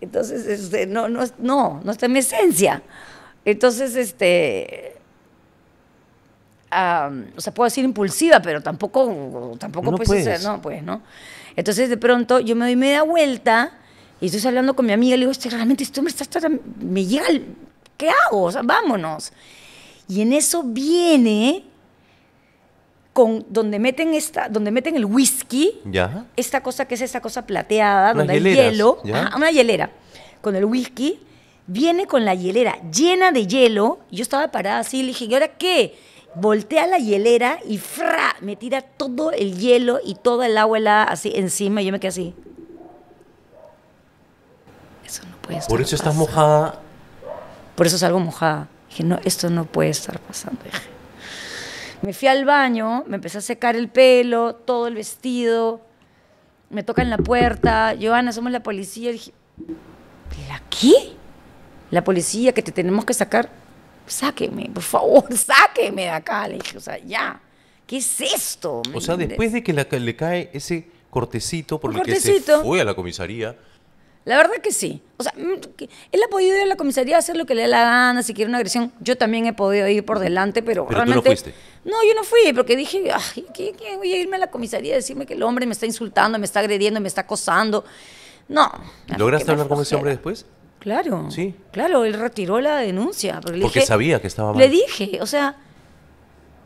Entonces, este, no, no, no, no está en mi esencia. Entonces, este. o sea, puedo decir impulsiva, pero tampoco, tampoco ser, no, pues, ¿no? Entonces, de pronto, yo me doy media vuelta y estoy hablando con mi amiga, le digo, este, realmente esto me está, me llega, el, ¿qué hago? O sea, vámonos. Y en eso viene con donde meten esta, donde meten el whisky, ¿Ya? esta cosa que es esta cosa plateada, donde hay hielo, una hielera, con el whisky, viene con la hielera llena de hielo. Yo estaba parada así, le dije, ¿y ahora qué? voltea la hielera y fra, me tira todo el hielo y toda el agua helada así encima y yo me quedé así. Por eso estás mojada. Por eso salgo mojada. Dije, no, esto no puede estar pasando. Me fui al baño, me empecé a secar el pelo, todo el vestido. Me tocan la puerta. Joana, somos la policía. Dije, ¿la qué? La policía que te tenemos que sacar. Sáqueme, por favor, sáqueme de acá. Le dije, o sea, ya. ¿Qué es esto? O sea, después
de que le cae ese cortecito por el que se fue a la comisaría
la verdad que sí. O sea, mm, él ha podido ir a la comisaría a hacer lo que le da la gana, si quiere una agresión. Yo también he podido ir por delante, pero, pero realmente. Tú no, fuiste. no, yo no fui, porque dije, Ay, ¿qué, voy a irme a la comisaría a decirme que el hombre me está insultando, me está agrediendo, me está acosando? No. ¿Lograste hablar con ese hombre después? Claro. Sí. Claro, él retiró la denuncia. Porque, sabía que estaba mal. Le dije, o sea,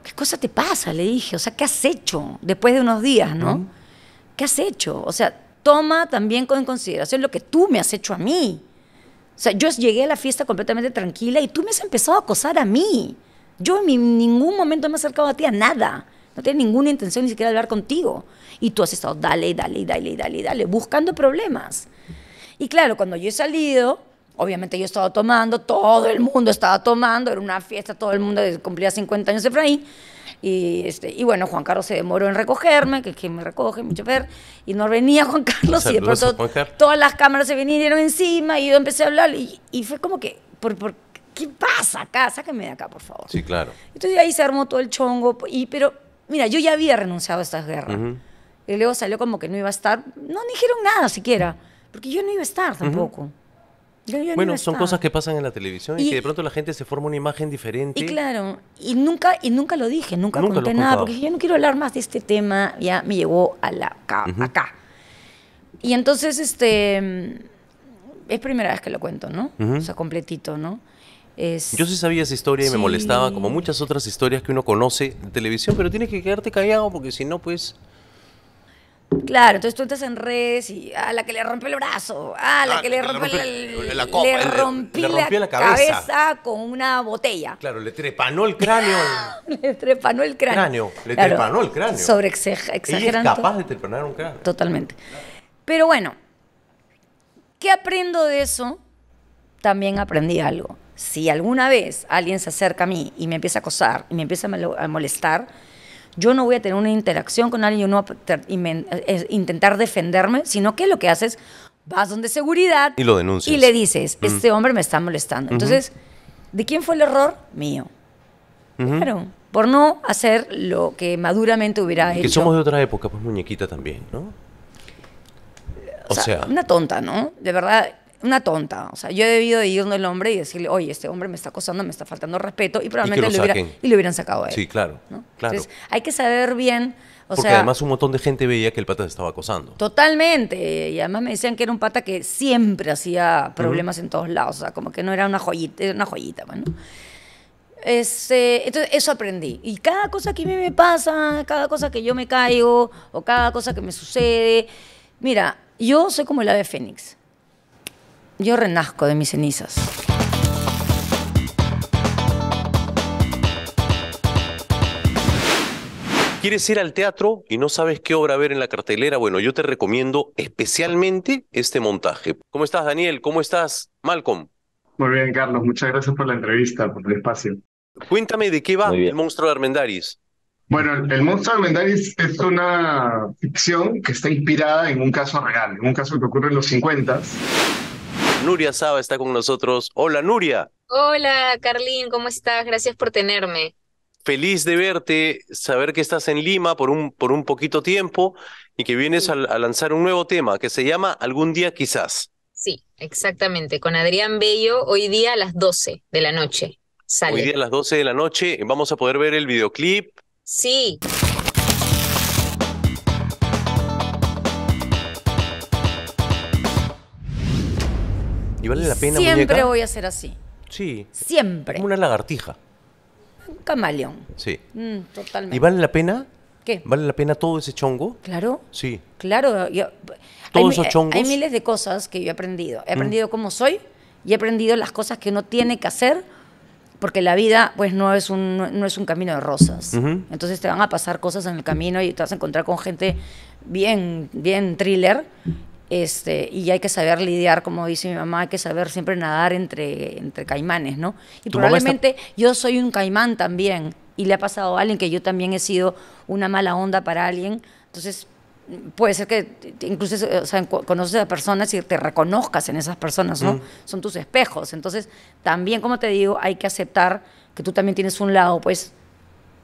¿qué cosa te pasa? Le dije, o sea, ¿qué has hecho después de unos días, no? ¿Qué has hecho? O sea, toma también en consideración lo que tú me has hecho a mí. O sea, yo llegué a la fiesta completamente tranquila y tú me has empezado a acosar a mí. Yo en ningún momento me he acercado a ti a nada. No tenía ninguna intención ni siquiera de hablar contigo. Y tú has estado dale, dale, dale, dale, dale, buscando problemas. Y claro, cuando yo he salido, Obviamente yo estaba tomando, todo el mundo estaba tomando, era una fiesta, todo el mundo cumplía 50 años de Fray Y, este, y bueno, Juan Carlos se demoró en recogerme, que, que me recoge, mucho ver, y no venía Juan Carlos, y de pronto todas las cámaras se vinieron encima, y yo empecé a hablar, y, fue como que, por, ¿qué pasa acá? Sáquenme de acá, por favor. Sí, claro. Entonces ahí se armó todo el chongo, y, pero mira, yo ya había renunciado a estas guerras. Y luego salió como que no iba a estar, no dijeron nada siquiera, porque yo no iba a estar tampoco bueno, son cosas que
pasan en la televisión y, que de pronto la gente se forma una imagen diferente. Y
claro, y nunca, y nunca lo dije, nunca, conté nada, porque yo no quiero hablar más de este tema, ya me llevó a la, acá. Y entonces, este, es primera vez que lo cuento, ¿no? O sea, completito, ¿no? Yo sí sabía esa historia y me molestaba, como muchas
otras historias que uno conoce de televisión, pero tienes que quedarte callado porque si no, pues...
Claro, entonces tú entras en redes y a ah, la que le rompe el brazo, a ah, la ah, que le rompe, le
la, la, cabeza.
con una botella.
Claro, le trepanó el cráneo.
le trepanó el cráneo. le trepanó el cráneo. Sobre exagerando. Ella es capaz de trepanar un cráneo. Totalmente. Pero bueno, ¿qué aprendo de eso? También aprendí algo. Si alguna vez alguien se acerca a mí y me empieza a acosar y me empieza a molestar, yo no voy a tener una interacción con alguien, yo no voy intentar defenderme, sino que lo que haces, vas donde seguridad y lo denuncias. Y le dices, este hombre me está molestando. Entonces, ¿de quién fue el error? Mío. Claro, por no hacer lo que maduramente hubiera hecho. Que somos
de otra época, pues muñequita también, ¿no? Eh, o, sea, una
tonta, ¿no? De verdad, una tonta. O sea, yo he debido ir donde el hombre y decirle, oye, este hombre me está acosando, me está faltando respeto, y probablemente y lo, y lo hubieran sacado a él. Sí,
claro. claro. Entonces,
hay que saber bien. O Porque además
un montón de gente veía que el pata se estaba acosando.
Totalmente. Y además me decían que era un pata que siempre hacía problemas en todos lados. O sea, como que no era una joyita, una joyita, bueno. Pues, este, entonces, eso aprendí. Y cada cosa que a mí me pasa, cada cosa que yo me caigo, o cada cosa que me sucede. Mira, yo soy como el ave fénix yo renazco de mis cenizas.
¿Quieres ir al teatro y no sabes qué obra ver en la cartelera? Bueno, yo te recomiendo especialmente este montaje. ¿Cómo estás, Daniel? ¿Cómo estás, Malcolm?
Muy bien, Carlos. Muchas gracias por la entrevista, por el espacio. Cuéntame de qué
va el monstruo de Armendaris.
Bueno, el, monstruo de Armendaris es una ficción que está inspirada en un caso real, en un caso que ocurre en los 50
Nuria Saba está con nosotros. Hola, Nuria.
Hola, Carlín, ¿cómo estás? Gracias por tenerme.
Feliz de verte, saber que estás en Lima por un, por un poquito tiempo y que vienes a, lanzar un nuevo tema que se llama Algún día quizás.
Sí, exactamente, con Adrián Bello hoy día a las 12 de la noche. Hoy día a las
12 de la noche vamos a poder ver el videoclip.
Sí.
¿Y vale la pena? Siempre voy a ser así.
Sí. Siempre. Como una lagartija.
Un camaleón. Sí. Mm, totalmente. ¿Y vale la pena? ¿Qué?
¿Vale la pena todo ese chongo?
Claro. Sí. Claro. Eh, Todos esos eh, chongos. Hay miles de cosas que yo he aprendido. He mm. aprendido cómo soy y he aprendido las cosas que uno tiene que hacer porque la vida pues no es un, no es un camino de rosas. Entonces te van a pasar cosas en el camino y te vas a encontrar con gente bien, bien thriller este, y hay que saber lidiar, como dice mi mamá, hay que saber siempre nadar entre, entre caimanes, ¿no? Y probablemente yo soy un caimán también, y le ha pasado a alguien que yo también he sido una mala onda para alguien, entonces puede ser que incluso o conoces a personas y te reconozcas en esas personas, ¿no? Mm. Son tus espejos. Entonces, también, como te digo, hay que aceptar que tú también tienes un lado, pues,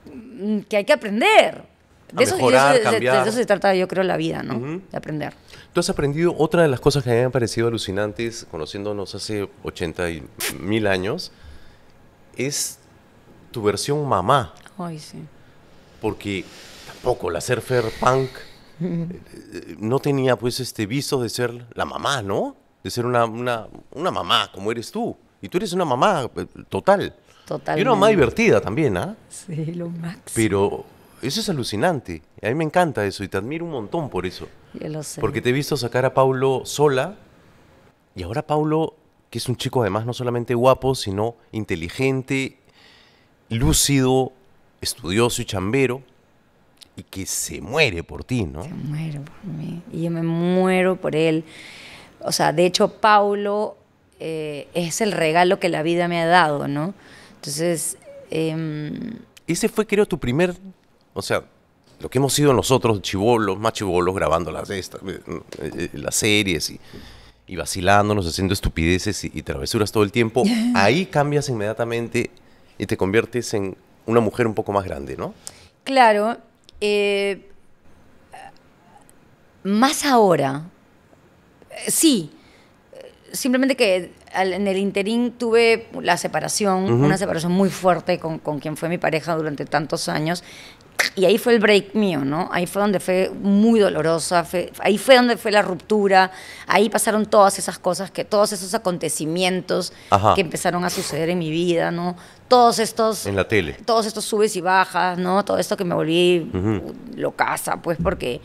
mm, que hay que aprender. De, eso, de, eso, se trata, yo creo, la vida, ¿no? De aprender.
Tú has aprendido otra de las cosas que me han parecido alucinantes, conociéndonos hace 80 mil años, es tu versión mamá. Ay, sí. Porque tampoco la surfer punk no tenía pues este viso de ser la mamá, ¿no? De ser una, mamá como eres tú. Y tú eres una mamá total. Eh,
total. Y una mamá
divertida también, ¿ah?
Sí, lo máximo.
Pero eso es alucinante. A mí me encanta eso y te admiro un montón por eso.
lo sé. Porque
te he visto sacar a Paulo sola y ahora Paulo, que es un chico además no solamente guapo, sino inteligente, lúcido, estudioso y chambero y que se muere por ti, ¿no? Se
muere por mí y yo me muero por él. O sea, de hecho, Paulo eh, es el regalo que la vida me ha dado, ¿no? Entonces... Em,
Ese fue, creo, tu primer o sea, lo que hemos sido nosotros, chivolos, más grabando las, estas, eh, eh, eh, las series y, vacilándonos, haciendo estupideces y, travesuras todo el tiempo, ahí cambias inmediatamente y te conviertes en una mujer un poco más grande, ¿no?
Claro. más ahora. Sí. Simplemente que en el interín tuve la separación, una separación muy fuerte con, con, quien fue mi pareja durante tantos años, y ahí fue el break mío, ¿no? Ahí fue donde fue muy dolorosa, ahí fue donde fue la ruptura, ahí pasaron todas esas cosas, que todos esos acontecimientos que empezaron a suceder en mi vida, ¿no? Todos estos... En la tele. Todos estos subes y bajas, ¿no? Todo esto que me volví uh pues porque,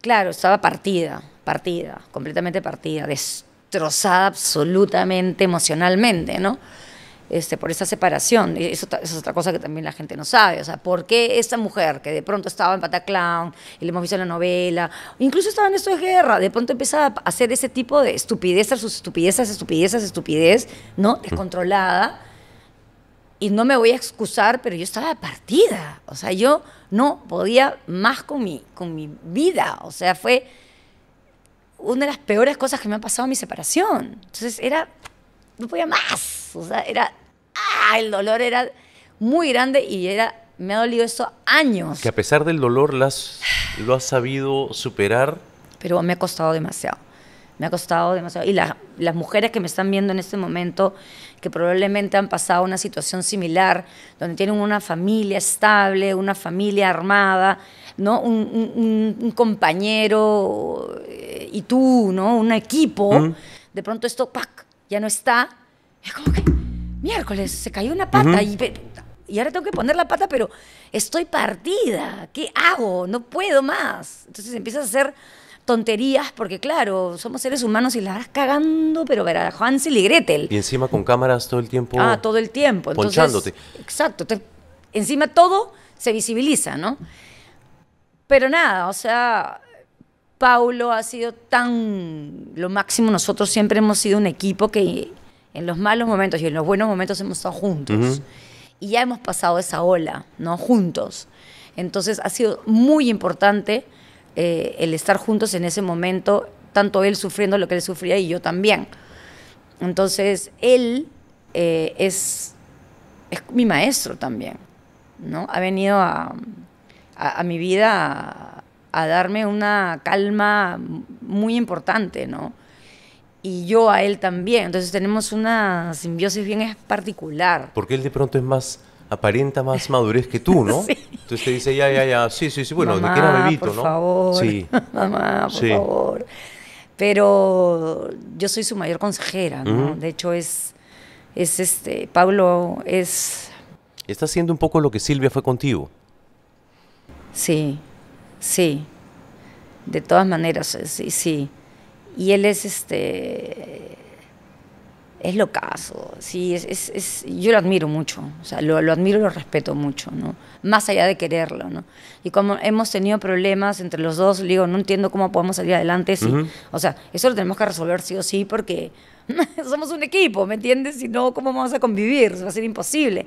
claro, estaba partida, partida, completamente partida, destrozada absolutamente emocionalmente, ¿no? Este, por esa separación. Y eso, es otra cosa que también la gente no sabe. O sea, ¿por qué esta mujer que de pronto estaba en Pataclown y le hemos visto en la novela, incluso estaba en esto de guerra, de pronto empezaba a hacer ese tipo de estupidezas, sus estupidezas, estupidezas, estupidez, ¿no? Descontrolada. Y no me voy a excusar, pero yo estaba partida. O sea, yo no podía más con mi, con mi vida. O sea, fue una de las peores cosas que me ha pasado mi separación. Entonces era, no podía más era. Ah, el dolor era muy grande y era. Me ha dolido eso años. Que
a pesar del dolor lo has, lo has sabido superar.
Pero me ha costado demasiado. Me ha costado demasiado. Y las mujeres que me están viendo en este momento, que probablemente han pasado una situación similar, donde tienen una familia estable, una familia armada, ¿no? un, compañero eh, y tú, ¿no? un equipo, de pronto esto ¡pac! ya no está es como que, miércoles, se cayó una pata y, ahora tengo que poner la pata, pero estoy partida. ¿Qué hago? No puedo más. Entonces empiezas a hacer tonterías, porque claro, somos seres humanos y la vas cagando, pero verá, Hansel y Gretel.
Y encima con cámaras todo el tiempo. Ah,
todo el tiempo. Entonces, ponchándote. Exacto. encima todo se visibiliza, ¿no? Pero nada, o sea, Paulo ha sido tan lo máximo. Nosotros siempre hemos sido un equipo que en los malos momentos y en los buenos momentos hemos estado juntos. Y ya hemos pasado esa ola, ¿no? Juntos. Entonces ha sido muy importante eh, el estar juntos en ese momento, tanto él sufriendo lo que él sufría y yo también. Entonces él eh, es, es mi maestro también, ¿no? Ha venido a, a, mi vida a darme una calma muy importante, ¿no? y yo a él también. Entonces tenemos una simbiosis bien particular.
Porque él de pronto es más aparenta más madurez que tú, ¿no? Entonces te dice, ya, ya, ya, sí, sí, sí, bueno, de que era bebito, por Favor. Mamá, por favor.
Pero yo soy su mayor consejera, ¿no? De hecho, es, es este, Pablo es...
Está haciendo un poco lo que Silvia fue contigo.
Sí, sí. De todas maneras, sí, sí. Y él es este. Es locazo, sí, es, es, yo lo admiro mucho, o sea, lo, lo admiro y lo respeto mucho, ¿no? Más allá de quererlo, ¿no? Y como hemos tenido problemas entre los dos, le digo, no entiendo cómo podemos salir adelante, sí. O sea, eso lo tenemos que resolver sí o sí, porque somos un equipo, ¿me entiendes? Si no, ¿cómo vamos a convivir? Va a ser imposible.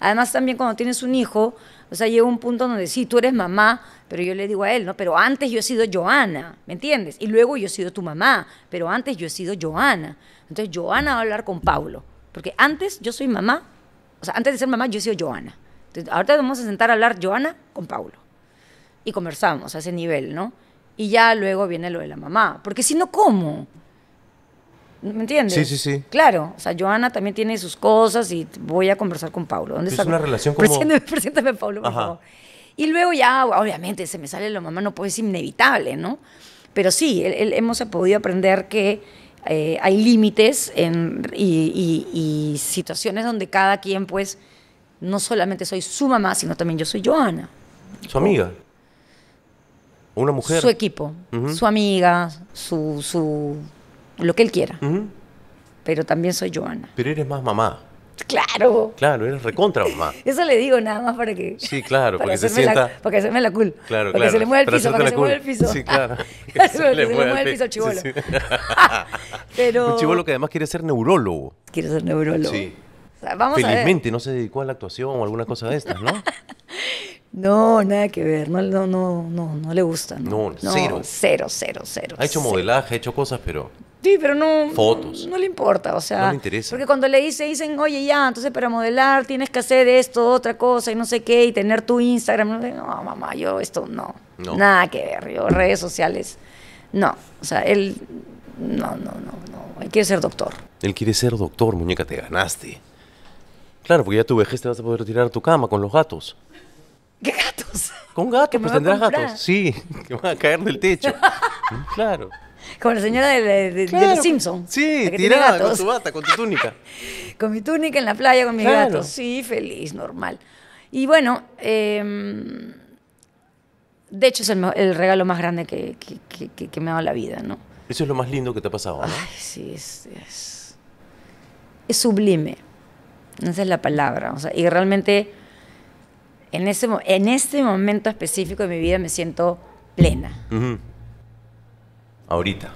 Además, también cuando tienes un hijo, o sea, llega un punto donde sí, tú eres mamá, pero yo le digo a él, ¿no? Pero antes yo he sido Joana, ¿me entiendes? Y luego yo he sido tu mamá, pero antes yo he sido Joana. Entonces, Joana va a hablar con Pablo, porque antes yo soy mamá, o sea, antes de ser mamá yo he sido Joana. Entonces, ahorita vamos a sentar a hablar Joana con Pablo. Y conversamos a ese nivel, ¿no? Y ya luego viene lo de la mamá, porque si no, ¿cómo? ¿Me entiendes? Sí, sí, sí. Claro, o sea, Joana también tiene sus cosas y voy a conversar con Pablo. ¿Dónde es está? Es una relación como... Preséntame, preséntame Pablo, por favor. Y luego ya, obviamente, se me sale lo mamá, no puede ser inevitable, ¿no? Pero sí, hemos podido aprender que eh, hay límites y, situaciones donde cada quien, pues, no solamente soy su mamá, sino también yo soy Joana.
¿Su amiga? ¿Una mujer? Su equipo,
su amiga, su lo que él quiera. Pero también soy Joana.
Pero eres más mamá.
Claro.
Claro, eres recontra mamá.
Eso le digo nada más para que. Sí, claro, para que se sienta. La, para que se me la cul. Claro, para que se le mueva el piso, para, que se mueva el piso. Sí, claro. para que se, le mueva el piso al chivolo. Un chivolo
que además quiere ser neurólogo. Quiere ser neurólogo. Sí.
vamos Felizmente
a ver. no se dedicó a la actuación o alguna cosa de estas, ¿no?
no, nada que ver. No, no, no, no, le gusta. No, no, cero. Cero, cero, cero. Ha hecho
modelaje, ha hecho cosas, pero.
Sí, pero no. Fotos. No le importa, o sea. No le interesa. Porque cuando le dice, dicen, oye, ya, entonces para modelar tienes que hacer esto, otra cosa, y no sé qué, y tener tu Instagram. No, mamá, yo esto no. Nada que ver, yo redes sociales. No, o sea, él. No, no, no, no. Él quiere ser doctor.
Él quiere ser doctor, muñeca, te ganaste. Claro, porque ya tu vejez te vas a poder tirar tu cama con los gatos. ¿Qué gatos? Con gatos, pues tendrás gatos. Sí, que van a caer del techo. claro.
Como la señora de, de, los Simpsons. Sí, tirada con tu bata, con tu túnica. con mi túnica en la playa, con mis gato gatos. Sí, feliz, normal. Y bueno, em, de hecho es el, regalo más grande que, que, me ha dado la vida, ¿no?
Eso es lo más lindo que te ha pasado, Ay, sí, es,
sublime. Esa es la palabra. O sea, y realmente en, ese, en este momento específico de mi vida me siento plena.
Uh ahorita.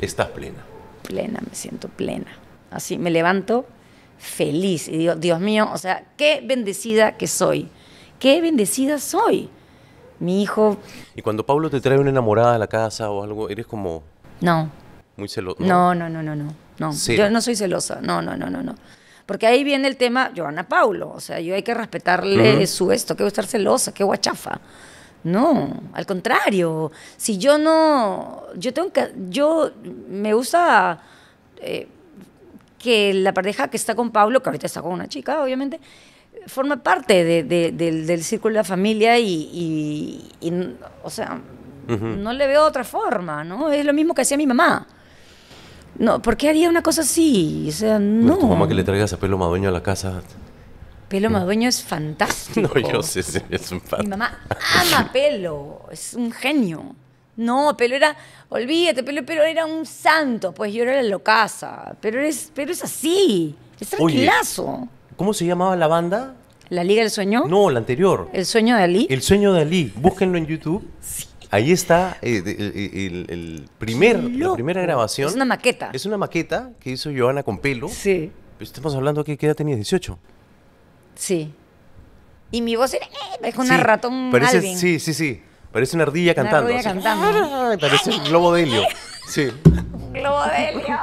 Estás plena.
Plena, me siento plena. Así me levanto feliz y digo, Dios mío, o sea, qué bendecida que soy. Qué bendecida soy. Mi hijo.
Y cuando Pablo te trae una enamorada a la casa o algo, eres como. No. Muy celoso. No,
no, no, no, no. no. Yo no soy celosa. No, no, no, no, no. Porque ahí viene el tema Joana Paulo. O sea, yo hay que respetarle su esto. Qué estar celosa, qué guachafa. No, al contrario. Si yo no, yo tengo que, yo me gusta eh, que la pareja que está con Pablo, que ahorita está con una chica, obviamente, forma parte del, círculo de la familia y, o sea, no le veo otra forma, ¿no? Es lo mismo que hacía mi mamá. No, ¿por qué haría una cosa así? O sea, pues no. Tu mamá que le
traigas a pelo madueño a la casa
Pelo mm. dueño es fantástico. No, yo
sé, es un fan. Mi
mamá ama Pelo, es un genio. No, Pelo era, olvídate, Pelo, Pero era un santo, pues yo era la locaza. Pero, es, pero es así, es tranquilazo.
¿Cómo se llamaba la banda?
¿La Liga del Sueño?
No, la anterior.
¿El Sueño de Ali?
El Sueño de Ali, búsquenlo en YouTube. Sí. Ahí está eh, el, primer, la primera grabación. Es una maqueta. Es una maqueta que hizo Joana con Pelo. Sí. Estamos hablando que ella tenía? ¿18?
Sí. Y mi voz es eh, una ratón
Sí, sí, sí. Parece una ardilla cantando. Parece un globo de helio. Sí.
globo de helio.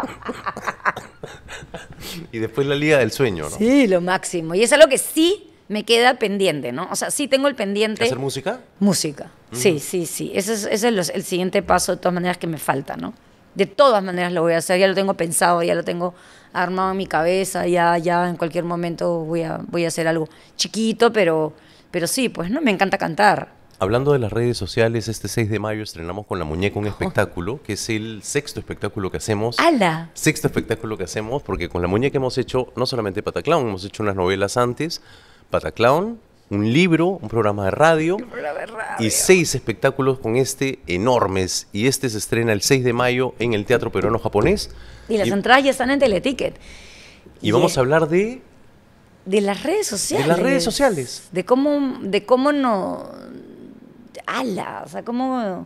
y después la Liga del Sueño, ¿no? Sí,
lo máximo. Y es algo que sí me queda pendiente, ¿no? O sea, sí tengo el pendiente. ¿Hacer música? Música. Mm. Sí, sí, sí. Ese es, es el siguiente paso, de todas maneras, que me falta, ¿no? De todas maneras lo voy a hacer, ya lo tengo pensado, ya lo tengo armado mi cabeza, ya, ya en cualquier momento voy a, voy a hacer algo chiquito, pero, pero sí, pues no, me encanta cantar.
Hablando de las redes sociales, este 6 de mayo estrenamos con La Muñeca un oh. espectáculo, que es el sexto espectáculo que hacemos. ¡Hala! Sexto espectáculo que hacemos, porque con La Muñeca hemos hecho no solamente Pataclown, hemos hecho unas novelas antes, Pataclown, un libro, un programa de radio, y seis espectáculos con este enormes. Y este se estrena el 6 de mayo en el Teatro Peruano Japonés.
Y las entradas ya están en Teleticket.
Y, vamos a hablar de...
De las redes sociales. De las redes sociales. De cómo, de cómo no... Ala, o sea, cómo...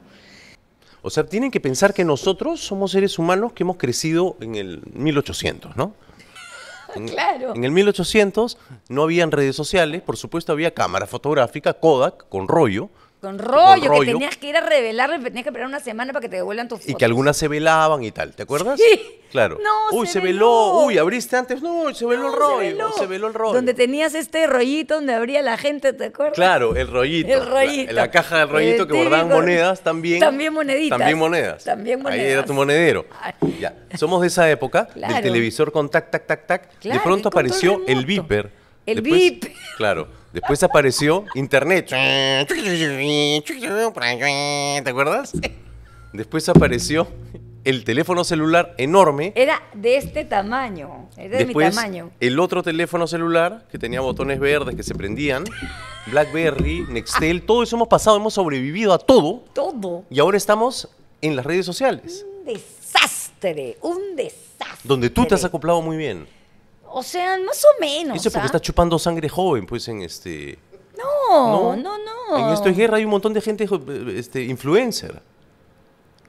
O sea, tienen que pensar que nosotros somos seres humanos que hemos crecido en el 1800, ¿no? En, claro. En el 1800 no habían redes sociales, por supuesto había cámara fotográfica, Kodak, con rollo,
con rollo, que tenías que ir a revelar, tenías que esperar una semana para que te devuelvan tus fotos. Y que
algunas se velaban y tal, ¿te acuerdas? Sí. Claro. No, uy, se, veló. Uy, abriste
antes. No, se veló el rollo. Se veló. el rollo. Donde tenías este rollito donde abría la gente, ¿te acuerdas? Claro,
el rollito. El rollito. La, caja del rollito que guardaban monedas también. También moneditas. También monedas.
También monedas. Ahí era tu
monedero. Ya. Somos de esa época, el del televisor con tac, tac, tac, tac. de pronto apareció el, viper. El Claro. Después apareció Internet. ¿Te acuerdas? Después apareció el teléfono celular enorme.
Era de este tamaño. Era de mi tamaño.
El otro teléfono celular que tenía botones verdes que se prendían. Blackberry, Nextel, todo eso hemos pasado, hemos sobrevivido a todo. Todo. Y ahora estamos en las redes sociales.
Un desastre, un desastre.
Donde tú te has acoplado muy bien.
O sea, más o menos. Eso porque ¿ah? está
chupando sangre joven, pues, en este.
No, no, no. En esto es
guerra, hay un montón de gente eh, este, influencer.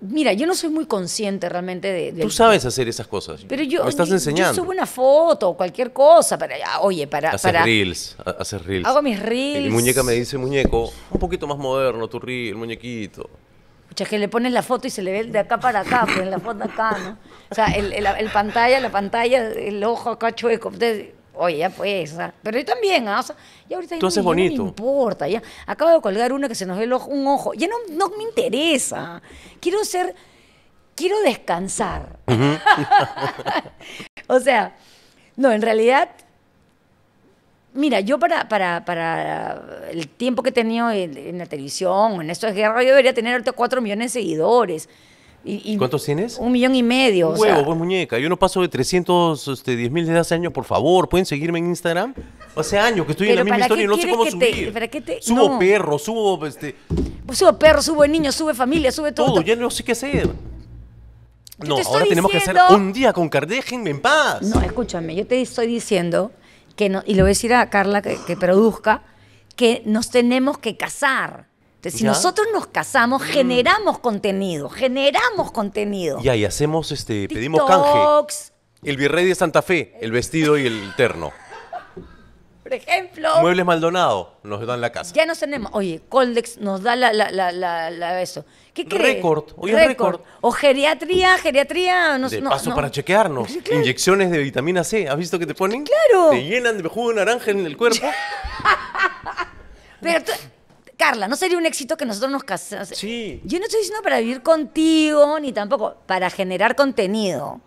Mira, yo no soy muy consciente realmente de... Tú sabes
hacer esas cosas. Pero yo... Me estás enseñando. Yo subo
una foto o cualquier cosa para... Oye, para... Hacer
reels. Hacer reels. Hago mis
reels. Y mi muñeca me dice,
muñeco, un poquito más moderno tu reel, muñequito.
O sea, que le pones la foto y se le ve de acá para acá, pues la foto acá, ¿no? O sea, el, pantalla, la pantalla, el ojo acá chueco. Pues, oye, ya pues, pero yo también, ¿ah? o sea, ya ahorita no, bonito. no importa, ya. Acabo de colgar una que se nos ve el un ojo, ya no, no me interesa. Quiero ser, quiero descansar. o sea, no, en realidad Mira, yo para, para, para el tiempo que he tenido en, la televisión, en esto de guerra, yo debería tener ahorita 4 millones de seguidores. ¿Cuántos tienes? Un millón y medio. huevo,
pues muñeca. Yo no paso de 310 este, mil desde hace años, por favor. ¿Pueden seguirme en Instagram? Hace años que estoy en la misma historia y no sé cómo subir.
subo perro,
subo este.
Pues, subo perro, subo niños, sube familia, sube todo. Todo, ya no sé qué hacer.
No, ahora tenemos que hacer un día con Carl, en paz. No,
escúchame, yo te estoy diciendo y le voy a decir a Carla que, produzca, que nos tenemos que casar. si nosotros nos casamos, mm. generamos contenido, generamos contenido. Ya,
y hacemos, este, pedimos canje. El virrey de Santa Fe, el vestido y el terno.
Por ejemplo. Muebles
Maldonado nos dan la casa.
Ya nos tenemos. Oye, Coldex nos da la, la, la, la eso. ¿Qué crees? Récord, hoy es récord. O geriatría, geriatría, no De paso para
chequearnos. Inyecciones de vitamina C, ¿has visto que te ponen? Claro. Te llenan de jugo de naranja en el cuerpo.
Pero Carla, ¿no sería un éxito que nosotros nos casemos? Sí. Yo no estoy diciendo para vivir contigo, ni tampoco para generar contenido.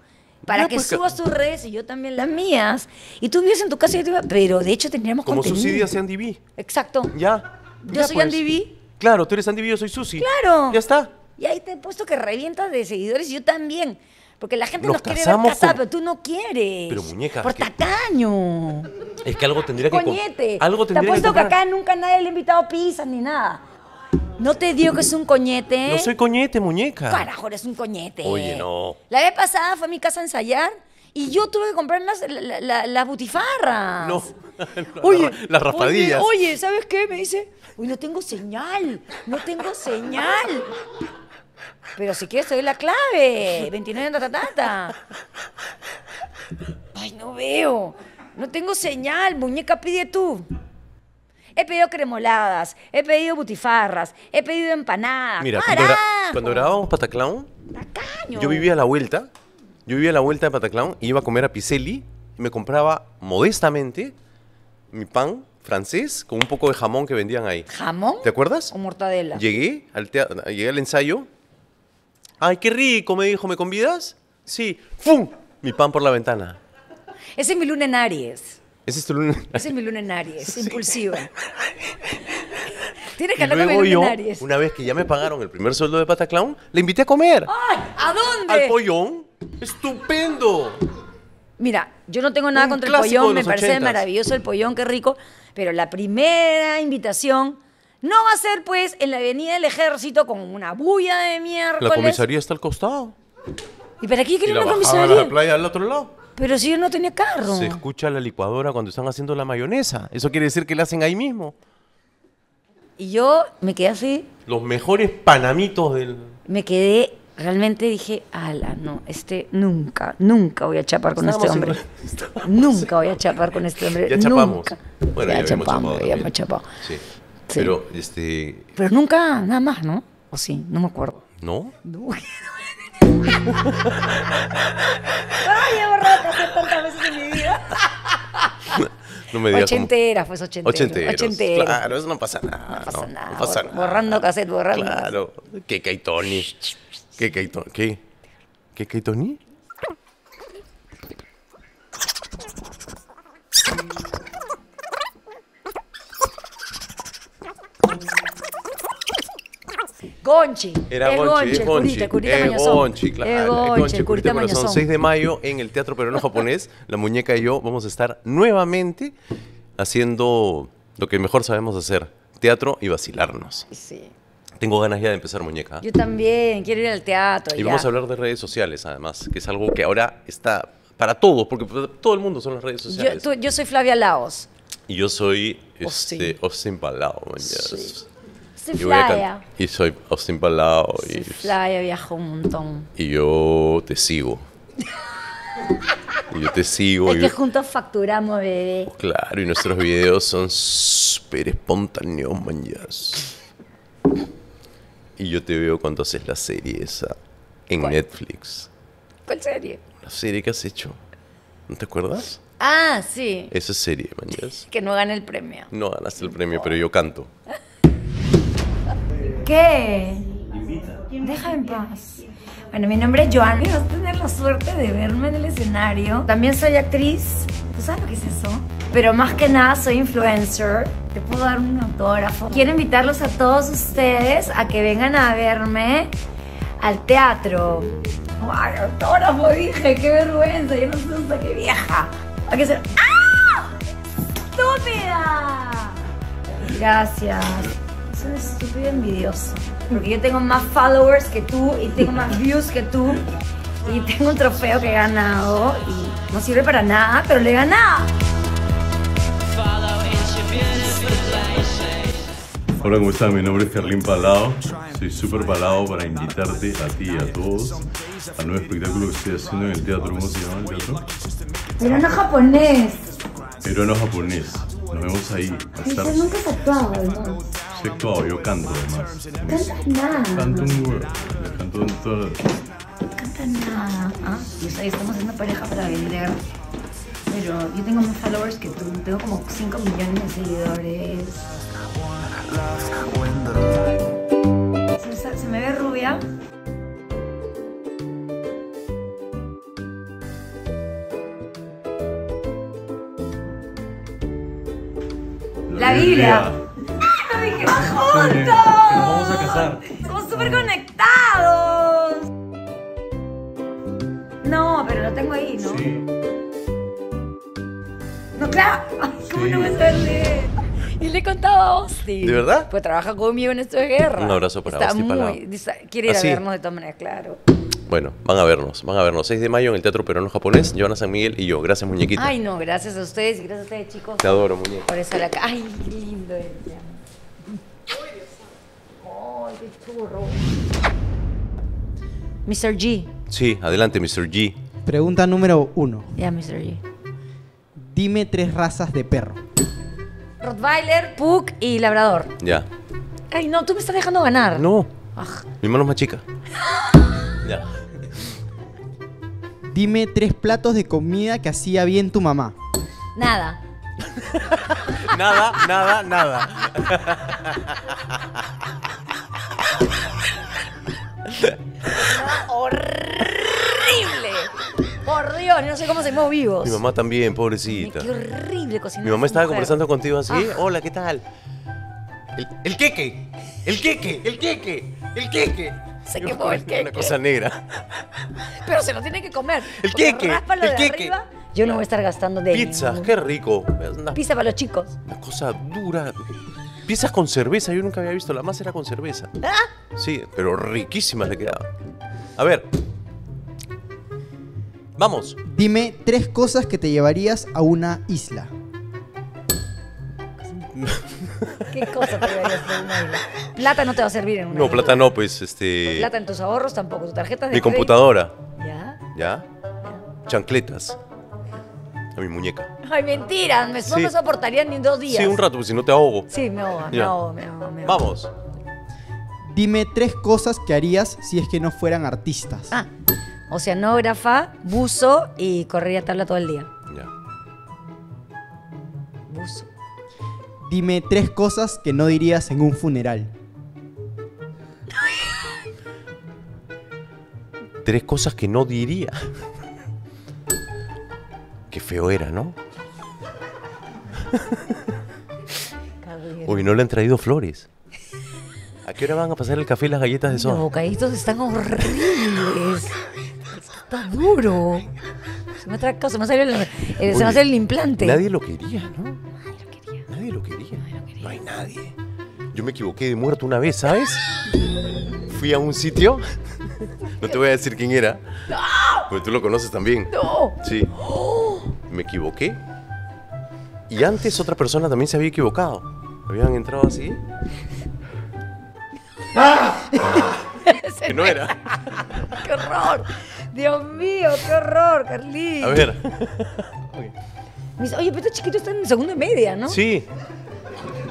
Para pues que subas tus redes y yo también las mías. Y tú vives en tu casa y yo te iba, Pero de hecho tendríamos Como contenido. Como subsidia. Andy Exacto. Ya. Yo soy pues.
Claro, tú eres Andy y yo soy Susi. Claro.
Ya está. Y ahí te he puesto que revientas de seguidores yo también. Porque la gente nos, quiere ver casados, pero tú no quieres. Pero muñeca. Por tacaño.
Es que algo tendría que. Coñete. Algo tendría te he puesto que acá
nunca nadie le ha invitado pisa ni nada. ¿No te digo que es un coñete? No soy
coñete, muñeca. Carajo,
eres un coñete. Oye, no. La vez pasada fue a mi casa a ensayar y yo tuve que comprar las, la, butifarras.
No. Oye, las raspadillas.
Oye, ¿sabes qué? Me dice, uy, no tengo señal, no tengo señal. Pero si quieres te doy la clave. 29 Ay, no veo. No tengo señal. Muñeca, pide tú. He pedido cremoladas, he pedido butifarras, he pedido empanadas. Mira,
cuando, grabábamos Pataclown, yo vivía a la vuelta yo iba a la vuelta de Pataclown y iba a comer a Picelli, y me compraba modestamente mi pan francés con un poco de jamón que vendían ahí.
¿Jamón? ¿Te acuerdas? O mortadela. Llegué
al, llegué al ensayo. ¡Ay, qué rico! Me dijo, ¿me convidas? Sí. ¡Fum! Mi pan por la ventana.
Ese es mi luna en Aries. Ese es tu luna. Ese es mi luna en Aries, impulsiva. que hablar de luna Aries.
Una vez que ya me pagaron el primer sueldo de Pataclown, le invité a comer.
¡Ay! ¿A dónde? Al
pollón. ¡Estupendo!
Mira, yo no tengo nada contra el pollón, me parece maravilloso el pollón, qué rico, pero la primera invitación no va a ser pues en la Avenida del Ejército con una bulla de mierda La comisaría
está al costado.
¿Y para qué una la playa al otro lado. Pero si yo no tenía carro. Se
escucha la licuadora cuando están haciendo la mayonesa. Eso quiere decir que la hacen ahí mismo.
Y yo me quedé así,
Los mejores panamitos del...
me quedé realmente dije, ala, no, este nunca, nunca voy a chapar con este hombre. Nunca voy a chapar con este hombre. Ya chapamos.
Bueno, ya, chapamos, ya hemos
chapado. Sí.
Pero, este...
Pero nunca, nada más, ¿no? O sí, no me acuerdo. ¿No? No. Ay, he borrado cassette tantas veces en mi vida.
No me digas Ochentera,
fue pues ochentera. Ochenteros, Claro, eso no pasa nada. No pasa, nada, no pasa nada. Borrando cassette, borrando. Claro,
que Tony. ¿Qué, qué, keitoni?
¡Gonchi! ¡Es ¿Qué, Gonchi. Era es Gonchi, es Gonchi. Curita, curita eh, es Gonchi, claro. Es Gonchi, Gonchi Son 6 de
mayo en el Teatro Peruano Japonés. La muñeca y yo vamos a estar nuevamente haciendo lo que mejor sabemos hacer, teatro y vacilarnos. Sí. Tengo ganas ya de empezar, muñeca. Yo
también, quiero ir al teatro. Y vamos a
hablar de redes sociales, además, que es algo que ahora está para todos, porque pues, todo el mundo son las redes sociales.
Yo, soy Flavia Laos.
Y yo soy Austin, este, Austin Palau. Sí.
Soy Flavia.
y soy Austin Palau. y,
Flavia, viajó un montón.
Y yo te sigo. Y yo te sigo. Es que
juntos facturamos, bebé.
claro, y nuestros videos son súper espontáneos, man. Y yo te veo cuando haces la serie esa en Netflix. ¿Cuál serie? La serie que has hecho. ¿No te acuerdas?
Ah, sí.
Esa serie, mañas.
Que no gana el premio.
No ganaste el premio, pero yo canto.
¿Qué? Déjame en paz. Bueno, mi nombre es Joan vas a tener la suerte de verme en el escenario. También soy actriz, ¿Tú sabes lo que es eso? Pero más que nada soy influencer. Te puedo dar un autógrafo. Quiero invitarlos a todos ustedes a que vengan a verme al teatro. ¡Ay, autógrafo, dije! ¡Qué vergüenza! Yo no sé hasta qué vieja. Hay que ser... ¡Ah! ¡Estúpida! Gracias. Es un estúpido envidioso. Porque yo tengo más followers que tú y tengo más views que tú. Y tengo un trofeo que he ganado y no sirve para nada, pero le gana.
Hola, ¿cómo están? Mi nombre es Carlín Palado. Soy súper palado para invitarte a ti y a todos al nuevo espectáculo que estoy haciendo en el teatro. ¿Cómo se llama el teatro?
Pero japonés.
no japonés. Nos vemos ahí. Yo
nunca he actuado, ¿no?
He actuado, yo canto además.
¿Cantas nada? Canto un
canto un
nada. Ah, pues estamos haciendo pareja para vender. Pero yo tengo más followers que tú. Tengo como 5 millones de seguidores. ¿Se, me ve rubia?
La Biblia.
¡Ah, juntos! vamos a casar. Estamos súper conectados. No, pero lo tengo ahí, ¿no? Sí. No, claro. ¿Cómo no me sale? Y le he contado a Austin. ¿De verdad? Pues trabaja conmigo en esto de guerra. Un abrazo para Está Muy, Quiere ir ah, a vernos de todas maneras, claro.
Bueno, van a vernos, van a vernos. 6 de mayo en el Teatro Peruano Japonés, Joana San Miguel y yo. Gracias, muñequita.
Ay, no, gracias a ustedes y gracias a ustedes, chicos. Te adoro, muñequita. Por eso la... Ay, qué lindo ella. Ay, qué churro. Mr. G.
Sí, adelante, Mr. G.
Pregunta número uno. Ya, Mr. G. Dime tres razas de perro.
Rottweiler, Pug y Labrador.
Ya. Ay, no, tú me estás dejando ganar. No. Ah. Mi mano es más chica. ya. Dime tres platos de comida que hacía bien tu mamá.
Nada. nada,
nada, nada.
horrible. Por Dios, no sé cómo se se vivos. Mi mamá
también, pobrecita. qué
horrible cocinar. Mi mamá estaba conversando contigo así. Ah.
Hola, ¿qué tal? El, queque. El queque. El queque. El queque. Se quemó el queque. Una cosa
negra. Pero se lo tiene que comer. El queque. El yo no voy a estar gastando
de Pizzas, qué rico. Pizza para los chicos. Una cosa dura. Pizzas con cerveza, yo nunca había visto. La más era con cerveza. ¿Ah? Sí, pero riquísima le quedaba. A ver. Vamos.
Dime tres cosas que te llevarías a una isla.
¿Qué cosa te llevarías a una isla? Plata no te va a servir en una No,
plata no,
pues este.
Plata en tus ahorros tampoco, tu tarjeta de. Mi computadora.
¿Ya? ¿Ya? Chancletas. A mi
muñeca.
Ay, mentiras, me, no me soportarían ni dos días. Sí, un rato,
pues si no te ahogo.
Sí,
me ahogo, me ahogo, me ahogo Vamos.
Dime tres cosas que harías si es que no fueran artistas.
Ah, oceanógrafa, buzo y correría tabla todo el día.
Ya. Buzo. Dime tres cosas que no dirías en un funeral.
tres cosas que no diría. Qué feo era, ¿no? hoy no le han traído flores. ¿A qué hora van a pasar el café y las galletas de sol? Los
bocaditos están horribles. Está duro. Se me ha se me ha salido el, eh, el implante. Nadie lo quería, ¿no? Nadie lo quería. Nadie lo quería.
Nadie lo quería. No hay nadie. Yo me equivoqué de muerto una vez, ¿sabes? Fui a un sitio. no te voy a decir quién era. ¡No! Porque tú lo conoces también. ¡No! Sí. Me equivoqué. Y antes otra persona también se había equivocado. Habían entrado así
¡Ah! que no era. ¡Qué horror!
Dios mío, qué horror, Carlitos. A ver. oye, pero estos chiquitos están en segundo y media, ¿no?
Sí.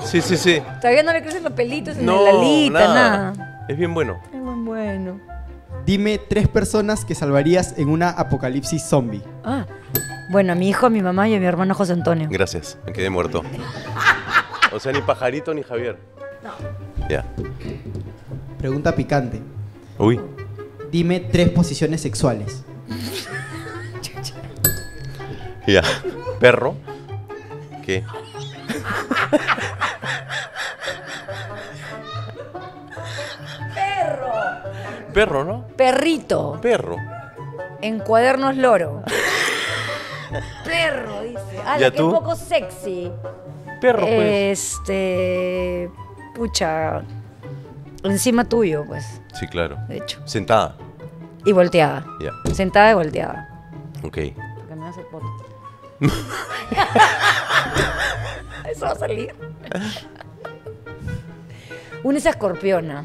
Sí, sí, sí.
Todavía no le crecen los pelitos en la lita, nada. nada. Es bien bueno. Es muy bueno.
Dime tres personas que salvarías en una apocalipsis zombie.
Ah. Bueno,
a mi hijo, a mi mamá y a mi hermano José Antonio. Gracias,
me quedé muerto.
O sea, ni pajarito ni Javier.
No. Ya.
Pregunta picante. Uy. Dime tres posiciones sexuales.
Ya. Perro. ¿Qué?
Perro. Perro, ¿no? Perrito. Perro. En cuadernos loro. Perro, dice. Ah, un poco sexy. Perro, pues. Este pucha, encima tuyo, pues.
Sí, claro. De hecho. Sentada.
Y volteada. Ya. Sentada y volteada. Ok. Porque me hace foto. Eso va a salir. Una es escorpiona. ¿ah?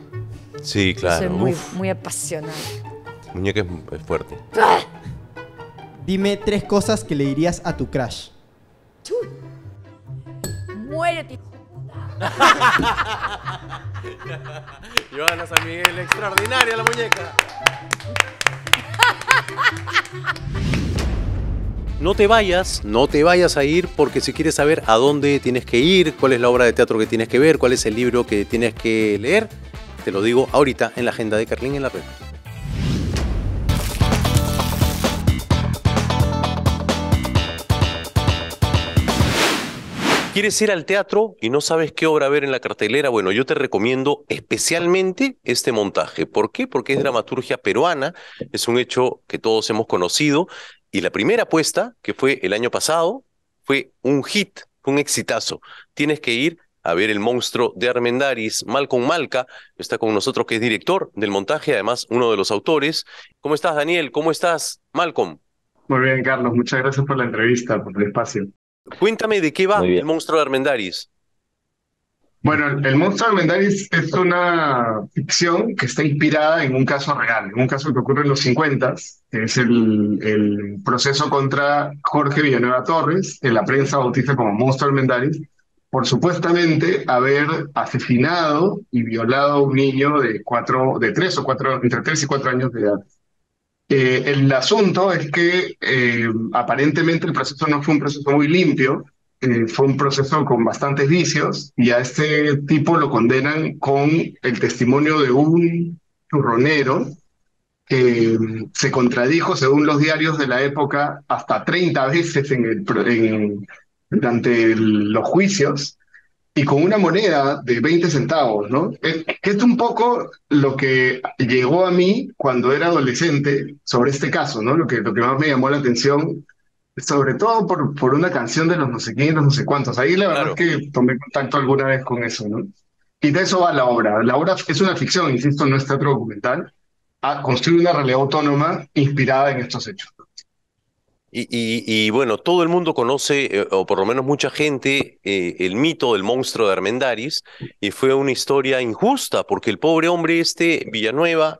Sí, claro. Soy muy,
muy apasionada.
Muñeca es, fuerte. ¡Ah!
Dime tres cosas que le dirías a tu crush.
Muere Muérete.
Joana San Miguel, extraordinaria la muñeca. No te vayas, no te vayas a ir porque si quieres saber a dónde tienes que ir, cuál es la obra de teatro que tienes que ver, cuál es el libro que tienes que leer, te lo digo ahorita en la agenda de Carlín en la red. ¿Quieres ir al teatro y no sabes qué obra ver en la cartelera? Bueno, yo te recomiendo especialmente este montaje. ¿Por qué? Porque es dramaturgia peruana, es un hecho que todos hemos conocido y la primera apuesta, que fue el año pasado, fue un hit, un exitazo. Tienes que ir a ver el monstruo de Armendaris, Malcolm Malca, está con nosotros que es director del montaje, además uno de los autores. ¿Cómo estás, Daniel? ¿Cómo estás, Malcolm?
Muy bien, Carlos. Muchas gracias por la entrevista, por el
espacio. Cuéntame de qué va el monstruo de Armendaris.
Bueno, el, monstruo de Armendaris es una ficción que está inspirada en un caso real, en un caso que ocurre en los 50, que es el, proceso contra Jorge Villanueva Torres, en la prensa bautiza como monstruo de Armendaris, por supuestamente haber asesinado y violado a un niño de cuatro, de tres o cuatro, entre tres y cuatro años de edad. Eh, el asunto es que eh, aparentemente el proceso no fue un proceso muy limpio, eh, fue un proceso con bastantes vicios y a este tipo lo condenan con el testimonio de un turronero que mm, se contradijo según los diarios de la época hasta 30 veces en durante los juicios y con una moneda de 20 centavos, ¿no? Es, es un poco lo que llegó a mí cuando era adolescente sobre este caso, ¿no? Lo que, lo que más me llamó la atención, sobre todo por, por una canción de los no sé quién, los no sé cuántos. Ahí la verdad es que tomé contacto alguna vez con eso, ¿no? Y de eso va la obra. La obra es una ficción, insisto, no es teatro documental. A ah, construir una realidad autónoma inspirada en estos hechos.
Y, y, bueno, todo el mundo conoce, eh, o por lo menos mucha gente, eh, el mito del monstruo de Armendaris, y fue una historia injusta, porque el pobre hombre este, Villanueva,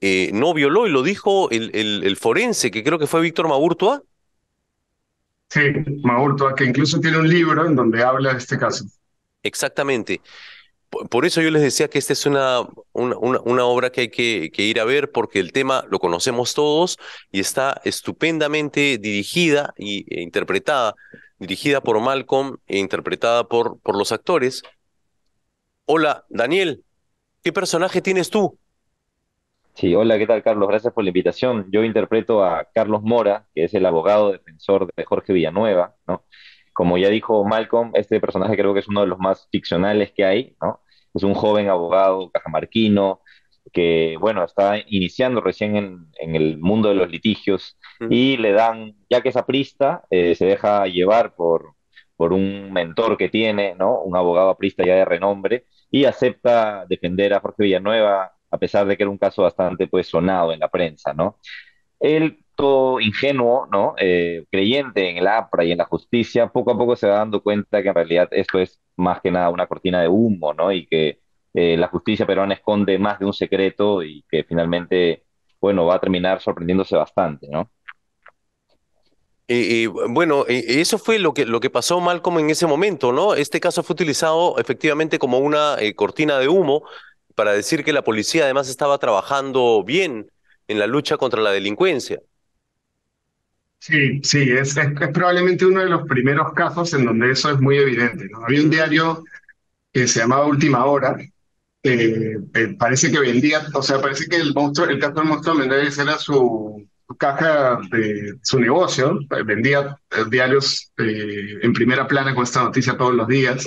eh, no violó, y lo dijo el, forense, que creo que fue Víctor Maburtua.
Sí, Maburtua, que incluso tiene un libro en donde habla de este caso. Exactamente.
Por eso yo les decía que esta es una, una, obra que hay que, ir a ver porque el tema lo conocemos todos y está estupendamente dirigida y, e interpretada, dirigida por Malcolm e interpretada por, por los actores. Hola, Daniel, ¿qué personaje tienes tú?
Sí, hola, ¿qué tal Carlos? Gracias por la invitación. Yo interpreto a Carlos Mora, que es el abogado defensor de Jorge Villanueva, ¿no? Como ya dijo Malcolm, este personaje creo que es uno de los más ficcionales que hay, ¿no? Es un joven abogado cajamarquino que, bueno, está iniciando recién en, el mundo de los litigios y le dan, ya que es aprista, eh, se deja llevar por, por un mentor que tiene, ¿no? Un abogado aprista ya de renombre y acepta defender a Jorge Villanueva a pesar de que era un caso bastante pues sonado en la prensa, ¿no? Él ingenuo, ¿no? Eh, creyente en el APRA y en la justicia, poco a poco se va dando cuenta que en realidad esto es más que nada una cortina de humo, ¿no? Y que eh, la justicia peruana esconde más de un secreto y que finalmente, bueno, va a terminar sorprendiéndose bastante, ¿no?
Y bueno, eso fue lo que, lo que pasó como en ese momento, ¿no? Este caso fue utilizado efectivamente como una eh, cortina de humo para decir que la policía además estaba trabajando bien en la lucha contra la delincuencia.
Sí, sí, es, probablemente uno de los primeros casos en donde eso es muy evidente. Había un diario que se llamaba Última Hora, eh, parece que vendía, o sea, parece que el monstruo, el caso del monstruo Mendes era su, caja de su negocio, vendía eh, diarios eh, en primera plana con esta noticia todos los días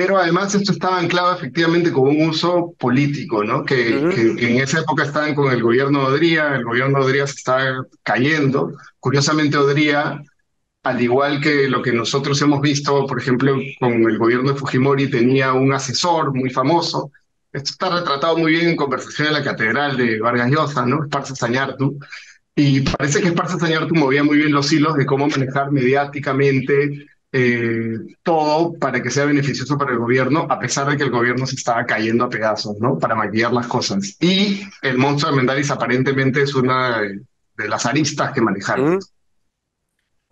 pero además esto estaba anclado efectivamente con un uso político, ¿no? Que, en esa época estaban con el gobierno de Odría, el gobierno de Odría se estaba cayendo. Curiosamente, Odría, al igual que lo que nosotros hemos visto, por ejemplo, con el gobierno de Fujimori, tenía un asesor muy famoso. Esto está retratado muy bien en Conversación en la Catedral de Vargas Llosa, ¿no? Esparza Sañartu. Y parece que Esparza Sañartu movía muy bien los hilos de cómo manejar mediáticamente eh, todo para que sea beneficioso para el gobierno, a pesar de que el gobierno se estaba cayendo a pedazos, ¿no? Para maquillar las cosas. Y el monstruo de Mendaris aparentemente es una de, las aristas que manejaron. Mm.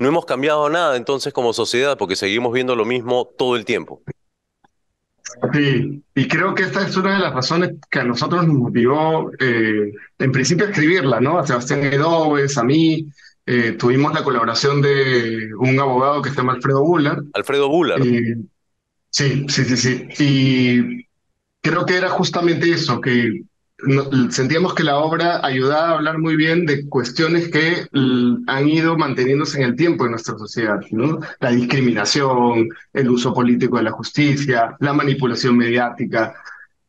No hemos cambiado nada
entonces como sociedad porque seguimos viendo lo mismo todo el tiempo.
Sí, y creo que esta es una de las razones que a nosotros nos motivó, eh, en principio, a escribirla, ¿no? A Sebastián Edoves, a mí, eh, tuvimos la colaboración de un abogado que se llama Alfredo Bullard. Alfredo Bullard. Eh, sí, sí, sí, sí. Y creo que era justamente eso, que sentíamos que la obra ayudaba a hablar muy bien de cuestiones que mm, han ido manteniéndose en el tiempo en nuestra sociedad, ¿no? La discriminación, el uso político de la justicia, la manipulación mediática,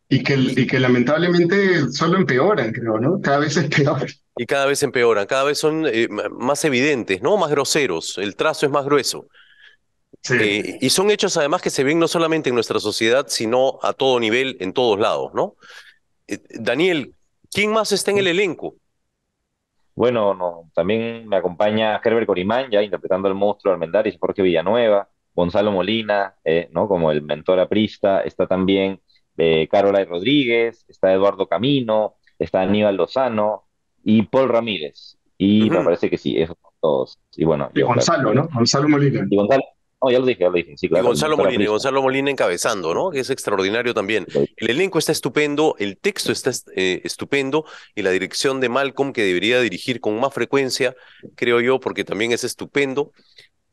y que, y que lamentablemente solo empeoran, creo, ¿no? Cada vez es peor.
Y cada vez empeoran, cada vez son eh, más evidentes, ¿no? Más groseros, el trazo es más grueso. Sí. Eh, y son hechos además que se ven no solamente en nuestra sociedad, sino a todo
nivel, en todos lados, ¿no? Eh, Daniel, ¿quién más está en el elenco? Bueno, también me acompaña Herbert Corimán, ya interpretando al monstruo y Jorge Villanueva, Gonzalo Molina, ¿no? Como el mentor aprista, está también Carola Rodríguez, está Eduardo Camino, está Aníbal Lozano, y Paul Ramírez. Y me parece que sí, esos son todos. Y bueno, y Gonzalo, ¿no? Gonzalo Molina. Y Gonzalo, no, ya lo dije, ya lo dije. Gonzalo Molina,
Gonzalo Molina encabezando, ¿no? Que es extraordinario también. El elenco está estupendo, el texto está eh, estupendo y la dirección de Malcolm, que debería dirigir con más frecuencia, creo yo, porque también es estupendo,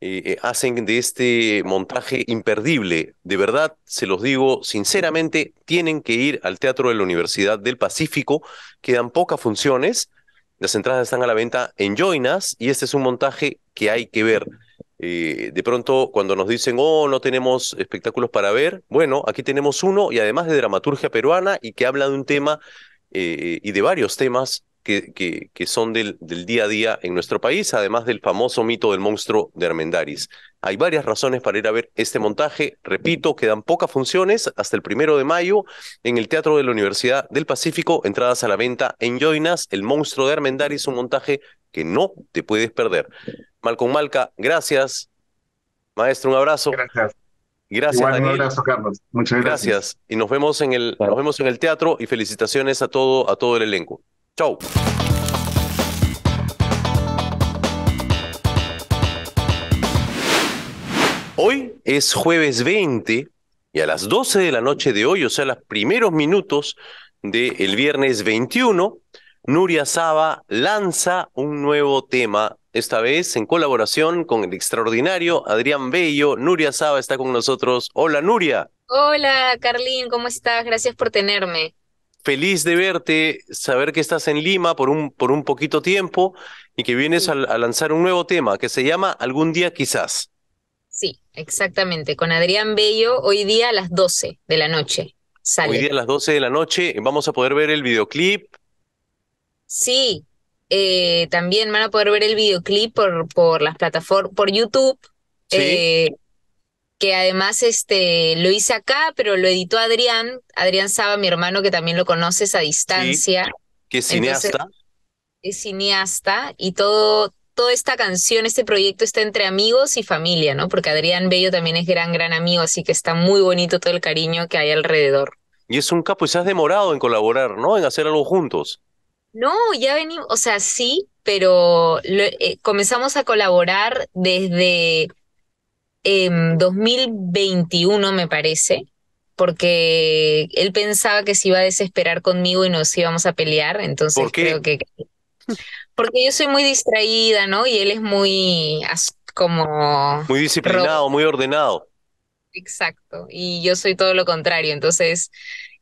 eh, eh, hacen de este montaje imperdible. De verdad, se los digo sinceramente, tienen que ir al Teatro de la Universidad del Pacífico, quedan pocas funciones las entradas están a la venta en Joinas y este es un montaje que hay que ver. Eh, de pronto, cuando nos dicen, oh, no tenemos espectáculos para ver, bueno, aquí tenemos uno y además de dramaturgia peruana y que habla de un tema eh, y de varios temas que, son del, día a día en nuestro país, además del famoso mito del monstruo de Armendaris. Hay varias razones para ir a ver este montaje. Repito, quedan pocas funciones hasta el primero de mayo en el Teatro de la Universidad del Pacífico. Entradas a la venta en Joinas. El monstruo de Armendaris, un montaje que no te puedes perder. Malcolm Malca, gracias. Maestro, un abrazo. Gracias. Gracias, Un abrazo,
Carlos. Muchas gracias.
Y nos vemos en el, teatro y felicitaciones a todo el elenco. Chau. Hoy es jueves 20 y a las 12 de la noche de hoy, o sea, los primeros minutos del viernes 21, Nuria Saba lanza un nuevo tema, esta vez en colaboración con el extraordinario Adrián Bello. Nuria Saba está con nosotros. Hola, Nuria.
Hola, Carlín, ¿cómo estás? Gracias por tenerme
feliz de verte, saber que estás en Lima por un, por un poquito tiempo y que vienes a, lanzar un nuevo tema que se llama Algún día quizás.
Sí, exactamente, con Adrián Bello, hoy día a las 12 de la noche. Hoy día
a las 12 de la noche vamos a poder ver el videoclip.
Sí, eh, también van a poder ver el videoclip por, por las plataformas, por YouTube. ¿Sí? Eh, que además este, lo hice acá, pero lo editó Adrián, Adrián Saba, mi hermano, que también lo conoces a distancia. que es cineasta. es cineasta y todo, toda esta canción, este proyecto está entre amigos y familia, ¿no? Porque Adrián Bello también es gran, gran amigo, así que está muy bonito todo el cariño que hay alrededor.
Y es un capo, y se has demorado en colaborar, ¿no? En hacer algo juntos.
No, ya venimos, o sea, sí, pero eh, comenzamos a colaborar desde en em, 2021, me parece, porque él pensaba que se iba a desesperar conmigo y nos íbamos a pelear, entonces creo que... Porque yo soy muy distraída, ¿no? Y él es muy como... Muy
disciplinado, muy ordenado.
Exacto, y yo soy todo lo contrario, entonces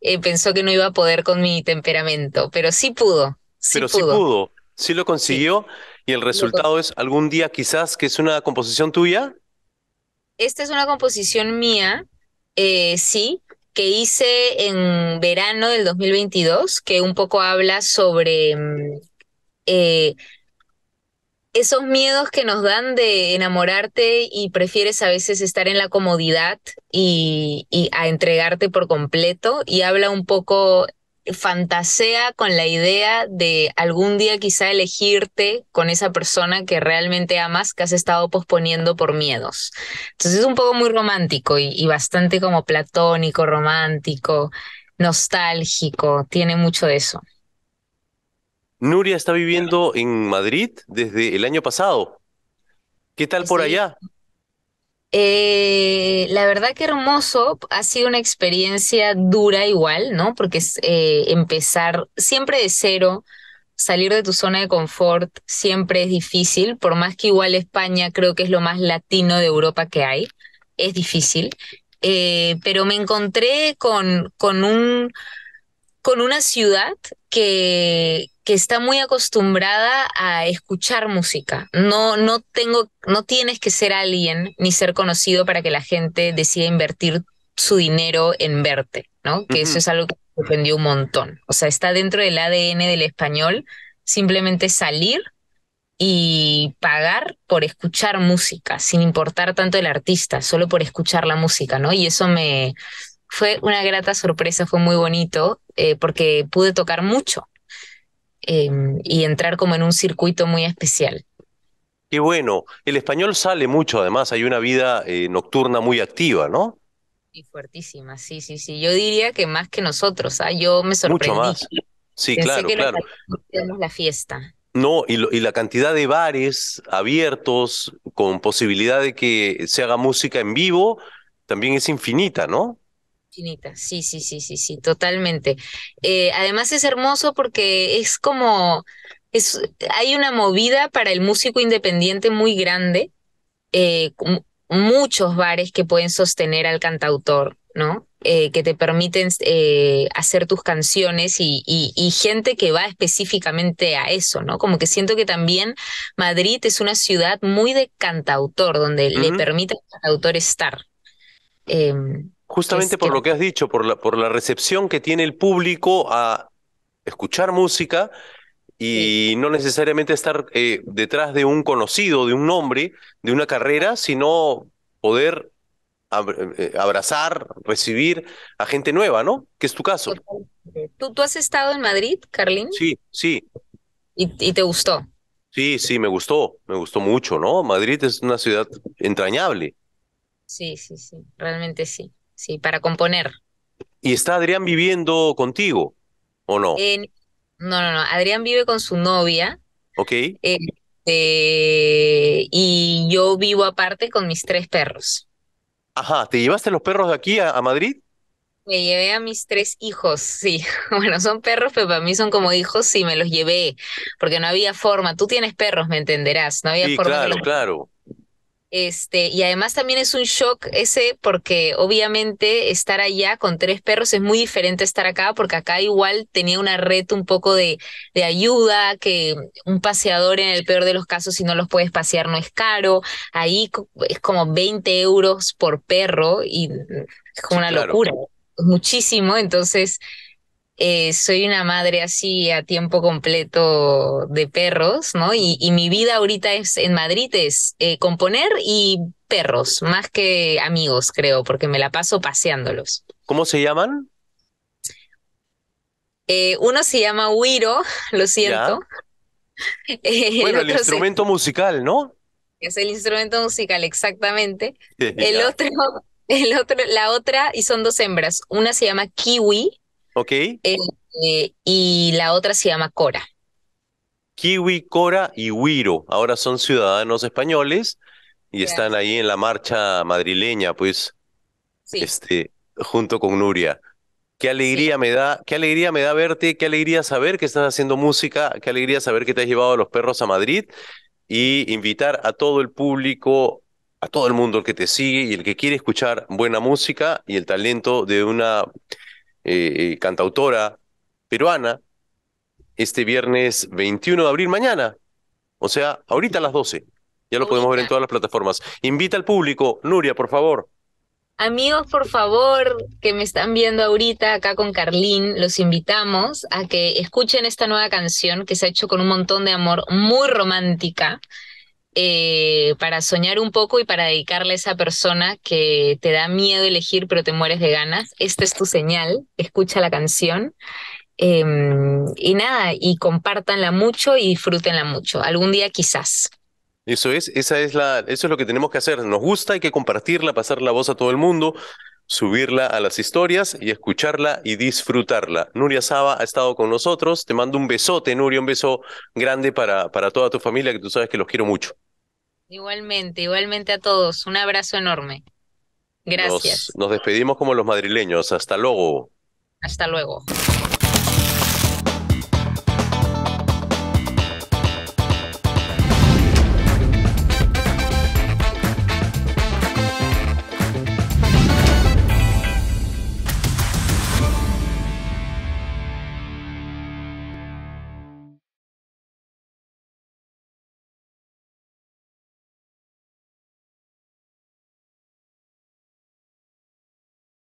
eh, pensó que no iba a poder con mi temperamento, pero sí pudo. Sí pero sí pudo,
sí lo consiguió y el resultado es algún día quizás que es una composición tuya
esta es una composición mía, eh, sí, que hice en verano del 2022, que un poco habla sobre mm, eh, esos miedos que nos dan de enamorarte y prefieres a veces estar en la comodidad y a entregarte por completo y habla un poco fantasea con la idea de algún día quizá elegirte con esa persona que realmente amas, que has estado posponiendo por miedos. Entonces es un poco muy romántico y, bastante como platónico, romántico, nostálgico, tiene mucho de eso.
Nuria está viviendo en Madrid desde el año pasado. ¿Qué tal por allá?
Eh, la verdad que hermoso, ha sido una experiencia dura igual, ¿no? Porque eh, empezar siempre de cero, salir de tu zona de confort siempre es difícil, por más que igual España creo que es lo más latino de Europa que hay, es difícil. Eh, pero me encontré con, con, un, con una ciudad que, que está muy acostumbrada a escuchar música. No, no, tengo, no tienes que ser alguien ni ser conocido para que la gente decida invertir su dinero en verte, ¿no? Que eso es algo que me sorprendió un montón. O sea, está dentro del ADN del español simplemente salir y pagar por escuchar música, sin importar tanto el artista, solo por escuchar la música, ¿no? Y eso me fue una grata sorpresa, fue muy bonito, eh, porque pude tocar mucho, Em, y entrar como en un circuito muy especial.
Qué bueno, el español sale mucho, además hay una vida eh, nocturna muy activa, ¿no?
Y fuertísima, sí, sí, sí. Yo diría que más que nosotros, ¿ah? yo me sorprendí. Mucho más.
Sí, claro, claro.
la fiesta.
No, y, la cantidad de bares abiertos con posibilidad de que se haga música en vivo también es infinita, ¿no?
sí, sí, sí, sí, sí, totalmente. Eh, además es hermoso porque es como, es, hay una movida para el músico independiente muy grande, eh, muchos bares que pueden sostener al cantautor, ¿no? Eh, que te permiten hacer tus canciones y, y, gente que va específicamente a eso, ¿no? Como que siento que también Madrid es una ciudad muy de cantautor, donde le permite al cantautor estar. Em, Justamente por
lo que has dicho, por la, por la recepción que tiene el público a escuchar música y no necesariamente estar eh, detrás de un conocido, de un nombre, de una carrera, sino poder eh, abrazar, recibir a gente nueva, ¿no? Que es tu caso.
¿Tú, tú has estado en Madrid, Carlín?
Sí, sí. ¿Y, te gustó? Sí, sí, me gustó, me gustó mucho, ¿no? Madrid es una ciudad entrañable.
Sí, sí, sí, realmente sí sí, para componer.
¿Y está Adrián viviendo contigo o no?
no, no, no. Adrián vive con su novia. Ok. Este, y yo vivo aparte con mis tres perros.
Ajá, ¿te llevaste los perros de aquí a, Madrid?
Me llevé a mis tres hijos, sí. Bueno, son perros, pero para mí son como hijos, y me los llevé, porque no había forma. Tú tienes perros, me entenderás, no había sí, forma. Claro, claro. Este, y además también es un shock ese porque obviamente estar allá con tres perros es muy diferente a estar acá porque acá igual tenía una red un poco de, de ayuda, que un paseador en el peor de los casos si no los puedes pasear no es caro, ahí es como 20 euros por perro y es como una locura, muchísimo, entonces eh, soy una madre así a tiempo completo de perros, ¿no? Y, mi vida ahorita es en Madrid es eh, componer y perros, más que amigos, creo, porque me la paso paseándolos.
¿Cómo se llaman?
Eh, uno se llama Wiro, lo siento. bueno, el, instrumento
musical, ¿no?
Es el instrumento musical, exactamente.
el otro,
el otro, la otra, y son dos hembras. Una se llama Kiwi, Ok. Este, y la otra se llama Cora.
Kiwi, Cora y Wiro. Ahora son ciudadanos españoles y están ahí en la marcha madrileña, pues, este, junto con Nuria. Qué alegría me da, qué alegría me da verte, qué alegría saber que estás haciendo música, qué alegría saber que te has llevado a los perros a Madrid y invitar a todo el público, a todo el mundo el que te sigue y el que quiere escuchar buena música y el talento de una eh, eh, cantautora peruana, este viernes 21 de abril, mañana. O sea, ahorita a las 12. Ya lo podemos ver en todas las plataformas. Invita al público, Nuria, por favor.
Amigos, por favor, que me están viendo ahorita acá con Carlín, los invitamos a que escuchen esta nueva canción que se ha hecho con un montón de amor, muy romántica. Eh, para soñar un poco y para dedicarle a esa persona que te da miedo elegir pero te mueres de ganas. Esta es tu señal, escucha la canción em, y nada, y compártanla mucho y disfrútenla mucho. Algún día quizás.
Eso es, esa es la, eso es lo que tenemos que hacer. Nos gusta, hay que compartirla, pasar la voz a todo el mundo, subirla a las historias y escucharla y disfrutarla. Nuria Saba ha estado con nosotros. Te mando un besote, Nuria, un beso grande para, para toda tu familia, que tú sabes que los quiero mucho.
Igualmente, igualmente a todos. Un abrazo enorme. Gracias.
Nos, despedimos como los madrileños. Hasta luego.
Hasta luego.